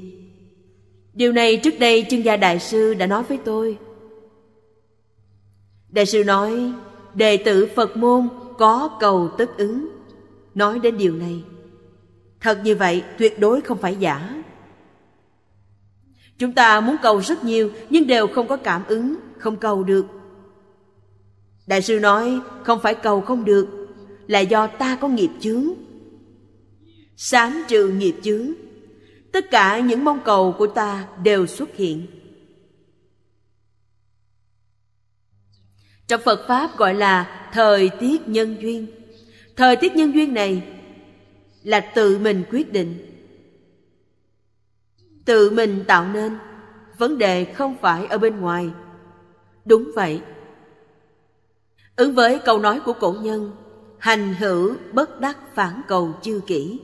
điều này trước đây chương gia đại sư đã nói với tôi đại sư nói đệ tử phật môn có cầu tất ứng nói đến điều này thật như vậy tuyệt đối không phải giả Chúng ta muốn cầu rất nhiều nhưng đều không có cảm ứng, không cầu được. Đại sư nói không phải cầu không được, là do ta có nghiệp chướng. Sám trừ nghiệp chướng, tất cả những mong cầu của ta đều xuất hiện. Trong Phật Pháp gọi là thời tiết nhân duyên. Thời tiết nhân duyên này là tự mình quyết định tự mình tạo nên vấn đề không phải ở bên ngoài đúng vậy ứng với câu nói của cổ nhân hành hữu bất đắc phản cầu chư kỹ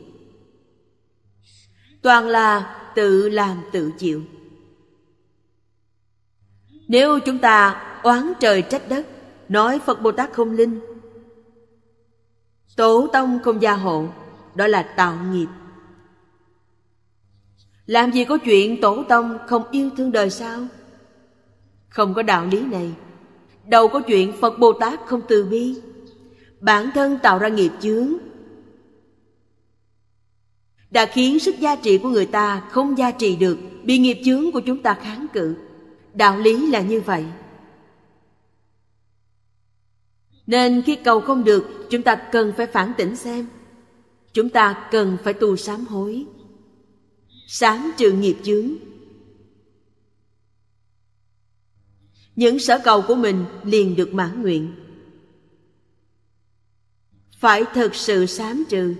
toàn là tự làm tự chịu nếu chúng ta oán trời trách đất nói phật bồ tát không linh tổ tông không gia hộ đó là tạo nghiệp làm gì có chuyện tổ tông không yêu thương đời sao? Không có đạo lý này. Đâu có chuyện Phật Bồ Tát không từ bi. Bản thân tạo ra nghiệp chướng đã khiến sức giá trị của người ta không gia trị được bị nghiệp chướng của chúng ta kháng cự đạo lý là như vậy nên khi cầu không được chúng ta cần phải phản tỉnh xem chúng ta cần phải tu sám hối sáng trừ nghiệp chướng những sở cầu của mình liền được mãn nguyện phải thật sự sám trừ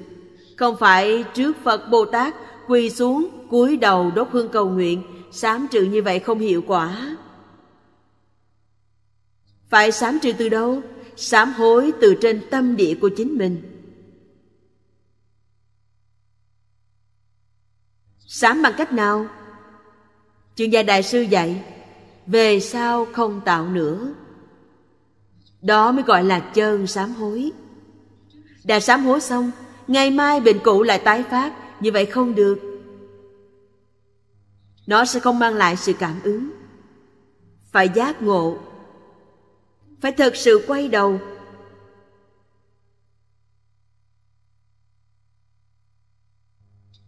không phải trước phật bồ tát quỳ xuống cúi đầu đốt hương cầu nguyện sám trừ như vậy không hiệu quả phải sám trừ từ đâu sám hối từ trên tâm địa của chính mình Sám bằng cách nào? Chuyên gia đại sư dạy, về sao không tạo nữa. Đó mới gọi là chơn sám hối. Đã sám hối xong, ngày mai bệnh cũ lại tái phát, như vậy không được. Nó sẽ không mang lại sự cảm ứng. Phải giác ngộ, phải thật sự quay đầu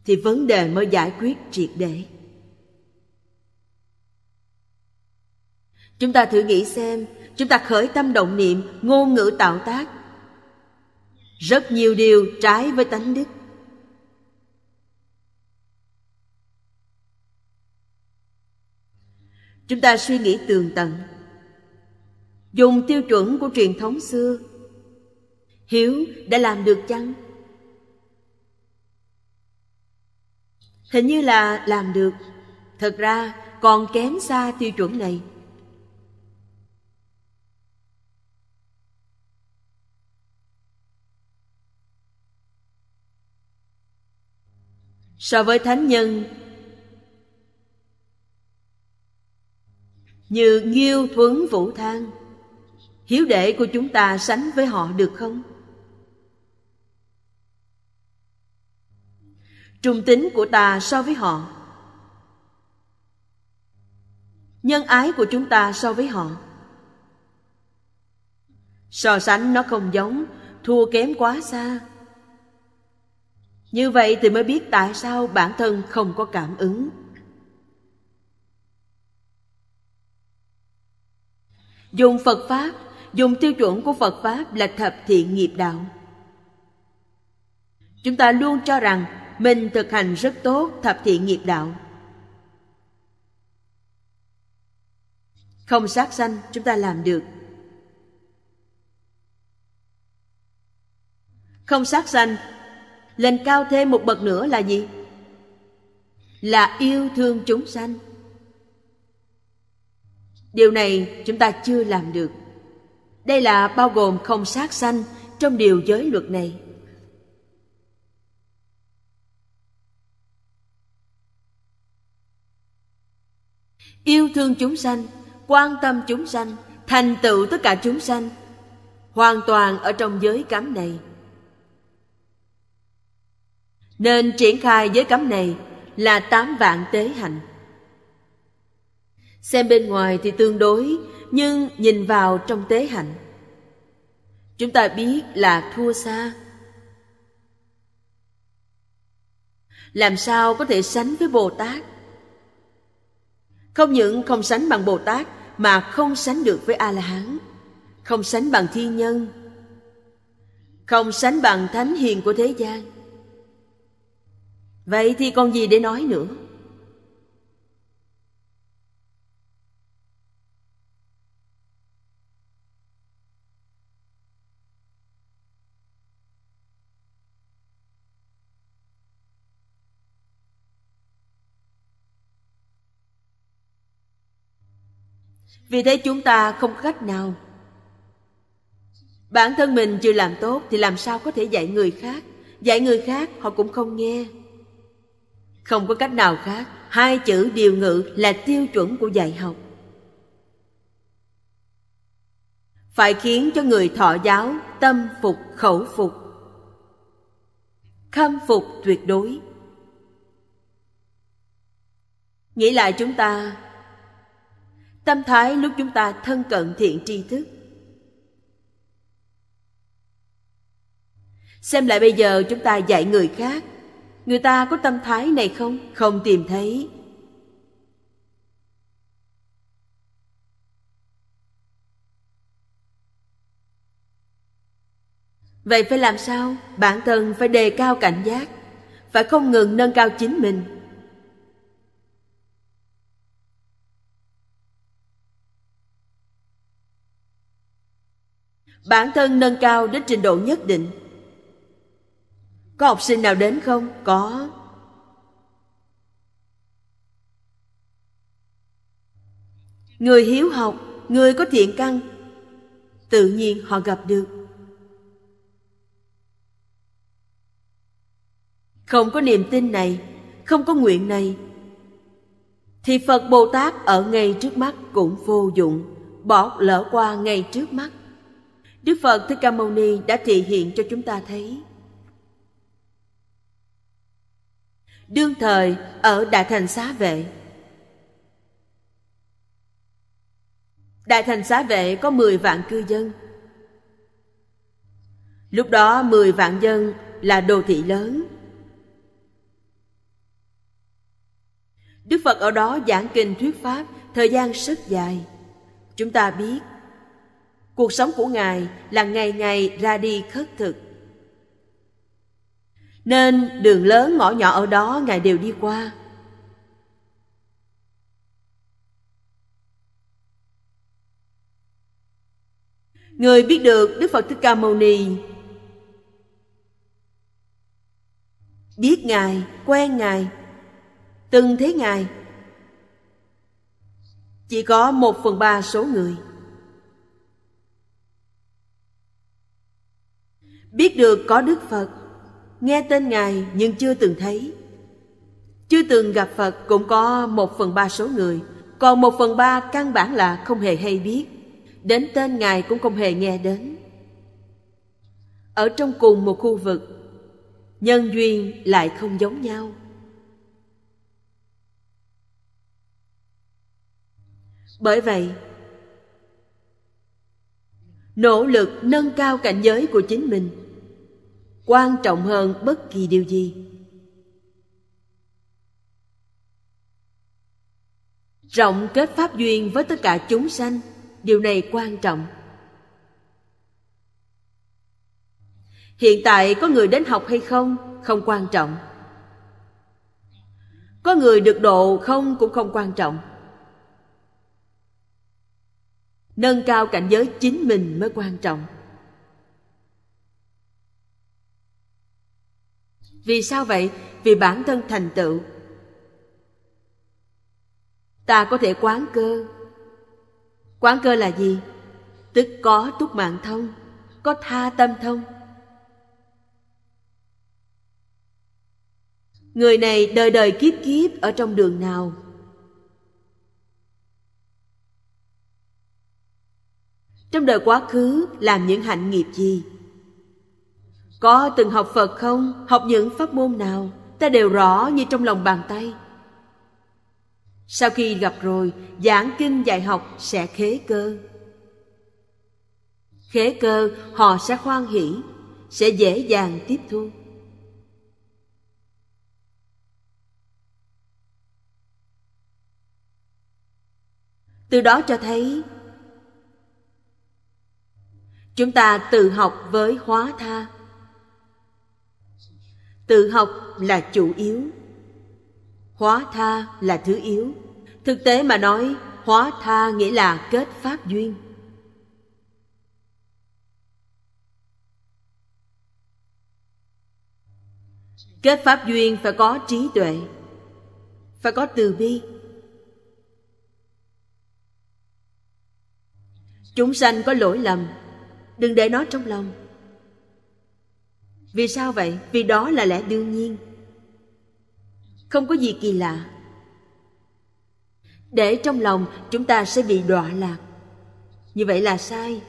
thì vấn đề mới giải quyết triệt để chúng ta thử nghĩ xem chúng ta khởi tâm động niệm ngôn ngữ tạo tác rất nhiều điều trái với tánh đức chúng ta suy nghĩ tường tận dùng tiêu chuẩn của truyền thống xưa hiếu đã làm được chăng hình như là làm được thật ra còn kém xa tiêu chuẩn này so với thánh nhân như nghiêu thuấn vũ thang hiếu đệ của chúng ta sánh với họ được không trung tính của ta so với họ nhân ái của chúng ta so với họ so sánh nó không giống thua kém quá xa như vậy thì mới biết tại sao bản thân không có cảm ứng dùng phật pháp dùng tiêu chuẩn của phật pháp là thập thiện nghiệp đạo chúng ta luôn cho rằng mình thực hành rất tốt thập thiện nghiệp đạo không sát sanh chúng ta làm được không sát sanh lên cao thêm một bậc nữa là gì là yêu thương chúng sanh điều này chúng ta chưa làm được đây là bao gồm không sát sanh trong điều giới luật này yêu thương chúng sanh quan tâm chúng sanh thành tựu tất cả chúng sanh hoàn toàn ở trong giới cấm này nên triển khai giới cấm này là tám vạn tế hạnh xem bên ngoài thì tương đối nhưng nhìn vào trong tế hạnh chúng ta biết là thua xa làm sao có thể sánh với bồ tát không những không sánh bằng Bồ Tát mà không sánh được với A-la-hán, không sánh bằng thiên nhân, không sánh bằng thánh hiền của thế gian. Vậy thì còn gì để nói nữa? Vì thế chúng ta không có cách nào Bản thân mình chưa làm tốt Thì làm sao có thể dạy người khác Dạy người khác họ cũng không nghe Không có cách nào khác Hai chữ điều ngự là tiêu chuẩn của dạy học Phải khiến cho người thọ giáo Tâm phục khẩu phục Khâm phục tuyệt đối Nghĩ lại chúng ta tâm thái lúc chúng ta thân cận thiện tri thức xem lại bây giờ chúng ta dạy người khác người ta có tâm thái này không không tìm thấy vậy phải làm sao bản thân phải đề cao cảnh giác phải không ngừng nâng cao chính mình bản thân nâng cao đến trình độ nhất định có học sinh nào đến không có người hiếu học người có thiện căn tự nhiên họ gặp được không có niềm tin này không có nguyện này thì phật bồ tát ở ngay trước mắt cũng vô dụng bỏ lỡ qua ngay trước mắt Đức Phật Thích Ca Mâu Ni đã thị hiện cho chúng ta thấy Đương thời ở Đại Thành Xá Vệ Đại Thành Xá Vệ có 10 vạn cư dân Lúc đó 10 vạn dân là đô thị lớn Đức Phật ở đó giảng kinh thuyết pháp thời gian rất dài. Chúng ta biết cuộc sống của ngài là ngày ngày ra đi khất thực nên đường lớn ngõ nhỏ ở đó ngài đều đi qua người biết được đức phật thích ca mâu ni biết ngài quen ngài từng thấy ngài chỉ có một phần ba số người biết được có Đức Phật, nghe tên Ngài nhưng chưa từng thấy. Chưa từng gặp Phật cũng có một phần ba số người, còn một phần ba căn bản là không hề hay biết, đến tên Ngài cũng không hề nghe đến. Ở trong cùng một khu vực, nhân duyên lại không giống nhau. Bởi vậy, nỗ lực nâng cao cảnh giới của chính mình quan trọng hơn bất kỳ điều gì rộng kết pháp duyên với tất cả chúng sanh điều này quan trọng hiện tại có người đến học hay không không quan trọng có người được độ không cũng không quan trọng nâng cao cảnh giới chính mình mới quan trọng Vì sao vậy? Vì bản thân thành tựu. Ta có thể quán cơ. Quán cơ là gì? Tức có túc mạng thông, có tha tâm thông. Người này đời đời kiếp kiếp ở trong đường nào? Trong đời quá khứ làm những hạnh nghiệp gì? Có từng học Phật không? Học những pháp môn nào? Ta đều rõ như trong lòng bàn tay. Sau khi gặp rồi, giảng kinh dạy học sẽ khế cơ. Khế cơ họ sẽ khoan hỷ, sẽ dễ dàng tiếp thu. Từ đó cho thấy chúng ta tự học với hóa tha tự học là chủ yếu hóa tha là thứ yếu thực tế mà nói hóa tha nghĩa là kết pháp duyên kết pháp duyên phải có trí tuệ phải có từ bi chúng sanh có lỗi lầm đừng để nó trong lòng vì sao vậy vì đó là lẽ đương nhiên không có gì kỳ lạ để trong lòng chúng ta sẽ bị đọa lạc như vậy là sai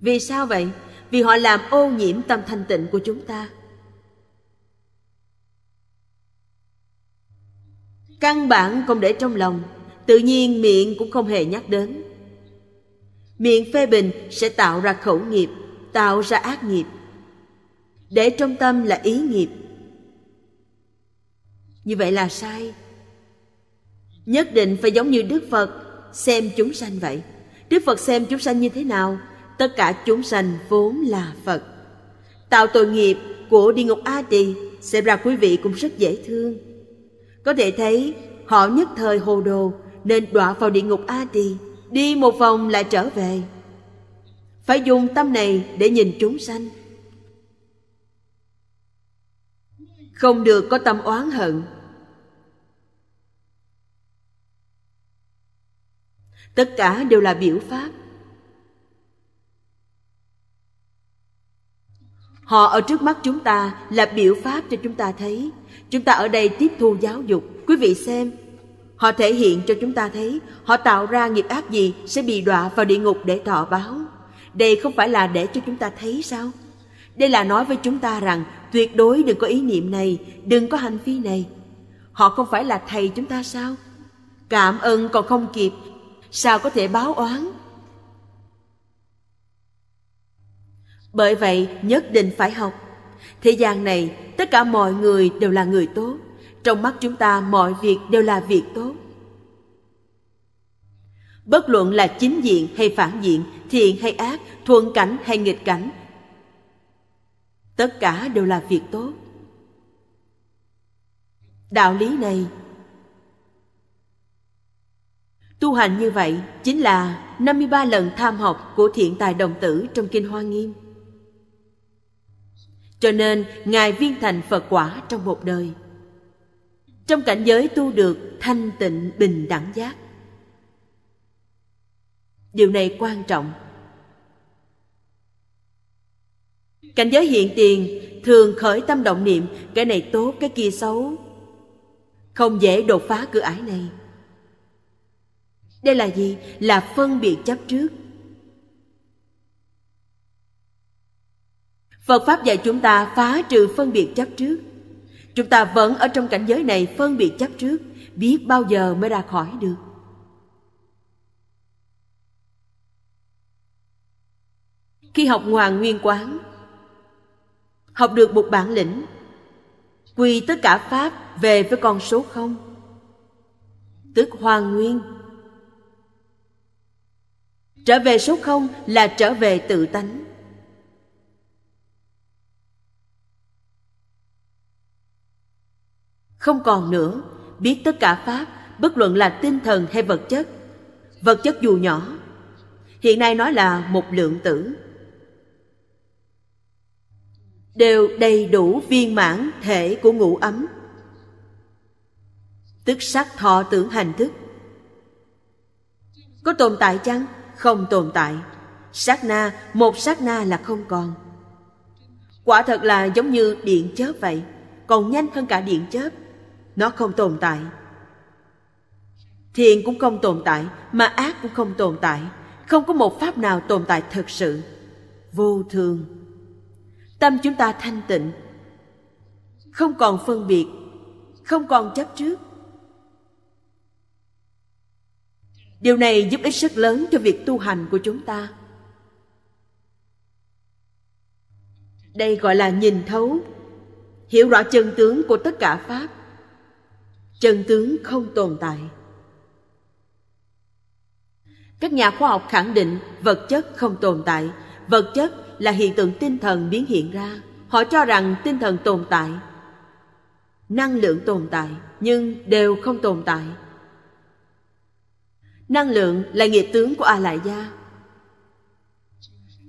vì sao vậy vì họ làm ô nhiễm tâm thanh tịnh của chúng ta căn bản không để trong lòng tự nhiên miệng cũng không hề nhắc đến miệng phê bình sẽ tạo ra khẩu nghiệp tạo ra ác nghiệp để trong tâm là ý nghiệp như vậy là sai nhất định phải giống như đức phật xem chúng sanh vậy đức phật xem chúng sanh như thế nào tất cả chúng sanh vốn là phật tạo tội nghiệp của địa ngục a tỳ xem ra quý vị cũng rất dễ thương có thể thấy họ nhất thời hồ đồ nên đọa vào địa ngục a tỳ đi một vòng lại trở về phải dùng tâm này để nhìn chúng sanh không được có tâm oán hận tất cả đều là biểu pháp họ ở trước mắt chúng ta là biểu pháp cho chúng ta thấy chúng ta ở đây tiếp thu giáo dục quý vị xem họ thể hiện cho chúng ta thấy họ tạo ra nghiệp ác gì sẽ bị đọa vào địa ngục để thọ báo đây không phải là để cho chúng ta thấy sao đây là nói với chúng ta rằng tuyệt đối đừng có ý niệm này đừng có hành vi này họ không phải là thầy chúng ta sao cảm ơn còn không kịp sao có thể báo oán bởi vậy nhất định phải học thế gian này tất cả mọi người đều là người tốt trong mắt chúng ta mọi việc đều là việc tốt Bất luận là chính diện hay phản diện, thiện hay ác, thuận cảnh hay nghịch cảnh. Tất cả đều là việc tốt. Đạo lý này Tu hành như vậy chính là 53 lần tham học của thiện tài đồng tử trong Kinh Hoa Nghiêm. Cho nên, Ngài viên thành Phật quả trong một đời. Trong cảnh giới tu được thanh tịnh bình đẳng giác điều này quan trọng cảnh giới hiện tiền thường khởi tâm động niệm cái này tốt cái kia xấu không dễ đột phá cửa ải này đây là gì là phân biệt chấp trước phật pháp dạy chúng ta phá trừ phân biệt chấp trước chúng ta vẫn ở trong cảnh giới này phân biệt chấp trước biết bao giờ mới ra khỏi được khi học hoàng nguyên quán học được một bản lĩnh quy tất cả pháp về với con số không tức hoàng nguyên trở về số không là trở về tự tánh không còn nữa biết tất cả pháp bất luận là tinh thần hay vật chất vật chất dù nhỏ hiện nay nói là một lượng tử đều đầy đủ viên mãn thể của ngũ ấm tức sắc thọ tưởng hành thức có tồn tại chăng không tồn tại sát na một sát na là không còn quả thật là giống như điện chớp vậy còn nhanh hơn cả điện chớp nó không tồn tại thiện cũng không tồn tại mà ác cũng không tồn tại không có một pháp nào tồn tại thật sự vô thường tâm chúng ta thanh tịnh không còn phân biệt không còn chấp trước điều này giúp ích rất lớn cho việc tu hành của chúng ta đây gọi là nhìn thấu hiểu rõ chân tướng của tất cả pháp chân tướng không tồn tại các nhà khoa học khẳng định vật chất không tồn tại vật chất là hiện tượng tinh thần biến hiện ra họ cho rằng tinh thần tồn tại năng lượng tồn tại nhưng đều không tồn tại năng lượng là nghiệp tướng của a lại gia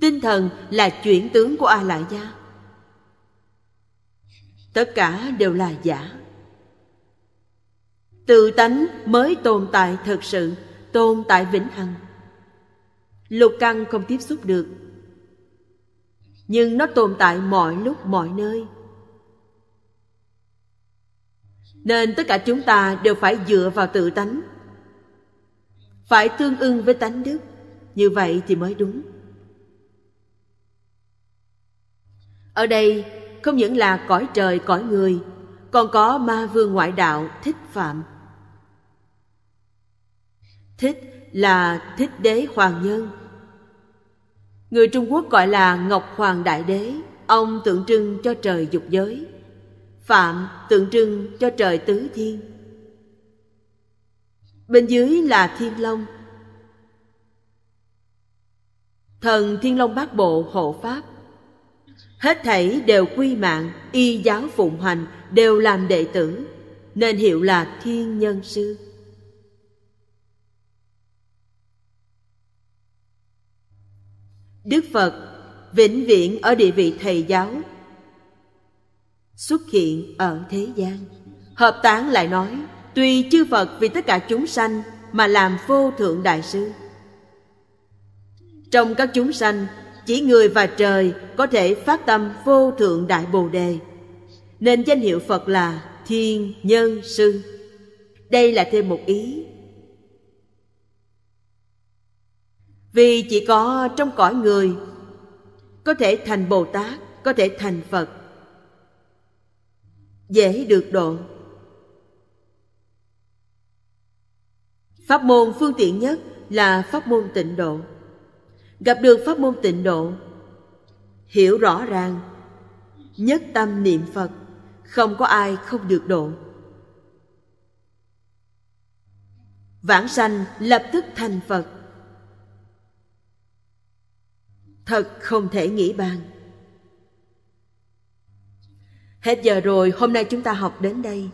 tinh thần là chuyển tướng của a lại gia tất cả đều là giả tự tánh mới tồn tại thật sự tồn tại vĩnh hằng lục căn không tiếp xúc được nhưng nó tồn tại mọi lúc mọi nơi nên tất cả chúng ta đều phải dựa vào tự tánh phải tương ưng với tánh đức như vậy thì mới đúng ở đây không những là cõi trời cõi người còn có ma vương ngoại đạo thích phạm thích là thích đế hoàng nhân Người Trung Quốc gọi là Ngọc Hoàng Đại Đế, ông tượng trưng cho trời dục giới. Phạm tượng trưng cho trời tứ thiên. Bên dưới là Thiên Long. Thần Thiên Long Bát Bộ hộ pháp. Hết thảy đều quy mạng, y giáo phụng hành, đều làm đệ tử, nên hiệu là Thiên Nhân Sư. Đức Phật vĩnh viễn ở địa vị thầy giáo xuất hiện ở thế gian. Hợp tán lại nói, tuy chư Phật vì tất cả chúng sanh mà làm vô thượng đại sư. Trong các chúng sanh, chỉ người và trời có thể phát tâm vô thượng đại Bồ đề. Nên danh hiệu Phật là Thiên Nhân Sư. Đây là thêm một ý vì chỉ có trong cõi người có thể thành bồ tát có thể thành phật dễ được độ pháp môn phương tiện nhất là pháp môn tịnh độ gặp được pháp môn tịnh độ hiểu rõ ràng nhất tâm niệm phật không có ai không được độ vãng sanh lập tức thành phật thật không thể nghĩ bàn hết giờ rồi hôm nay chúng ta học đến đây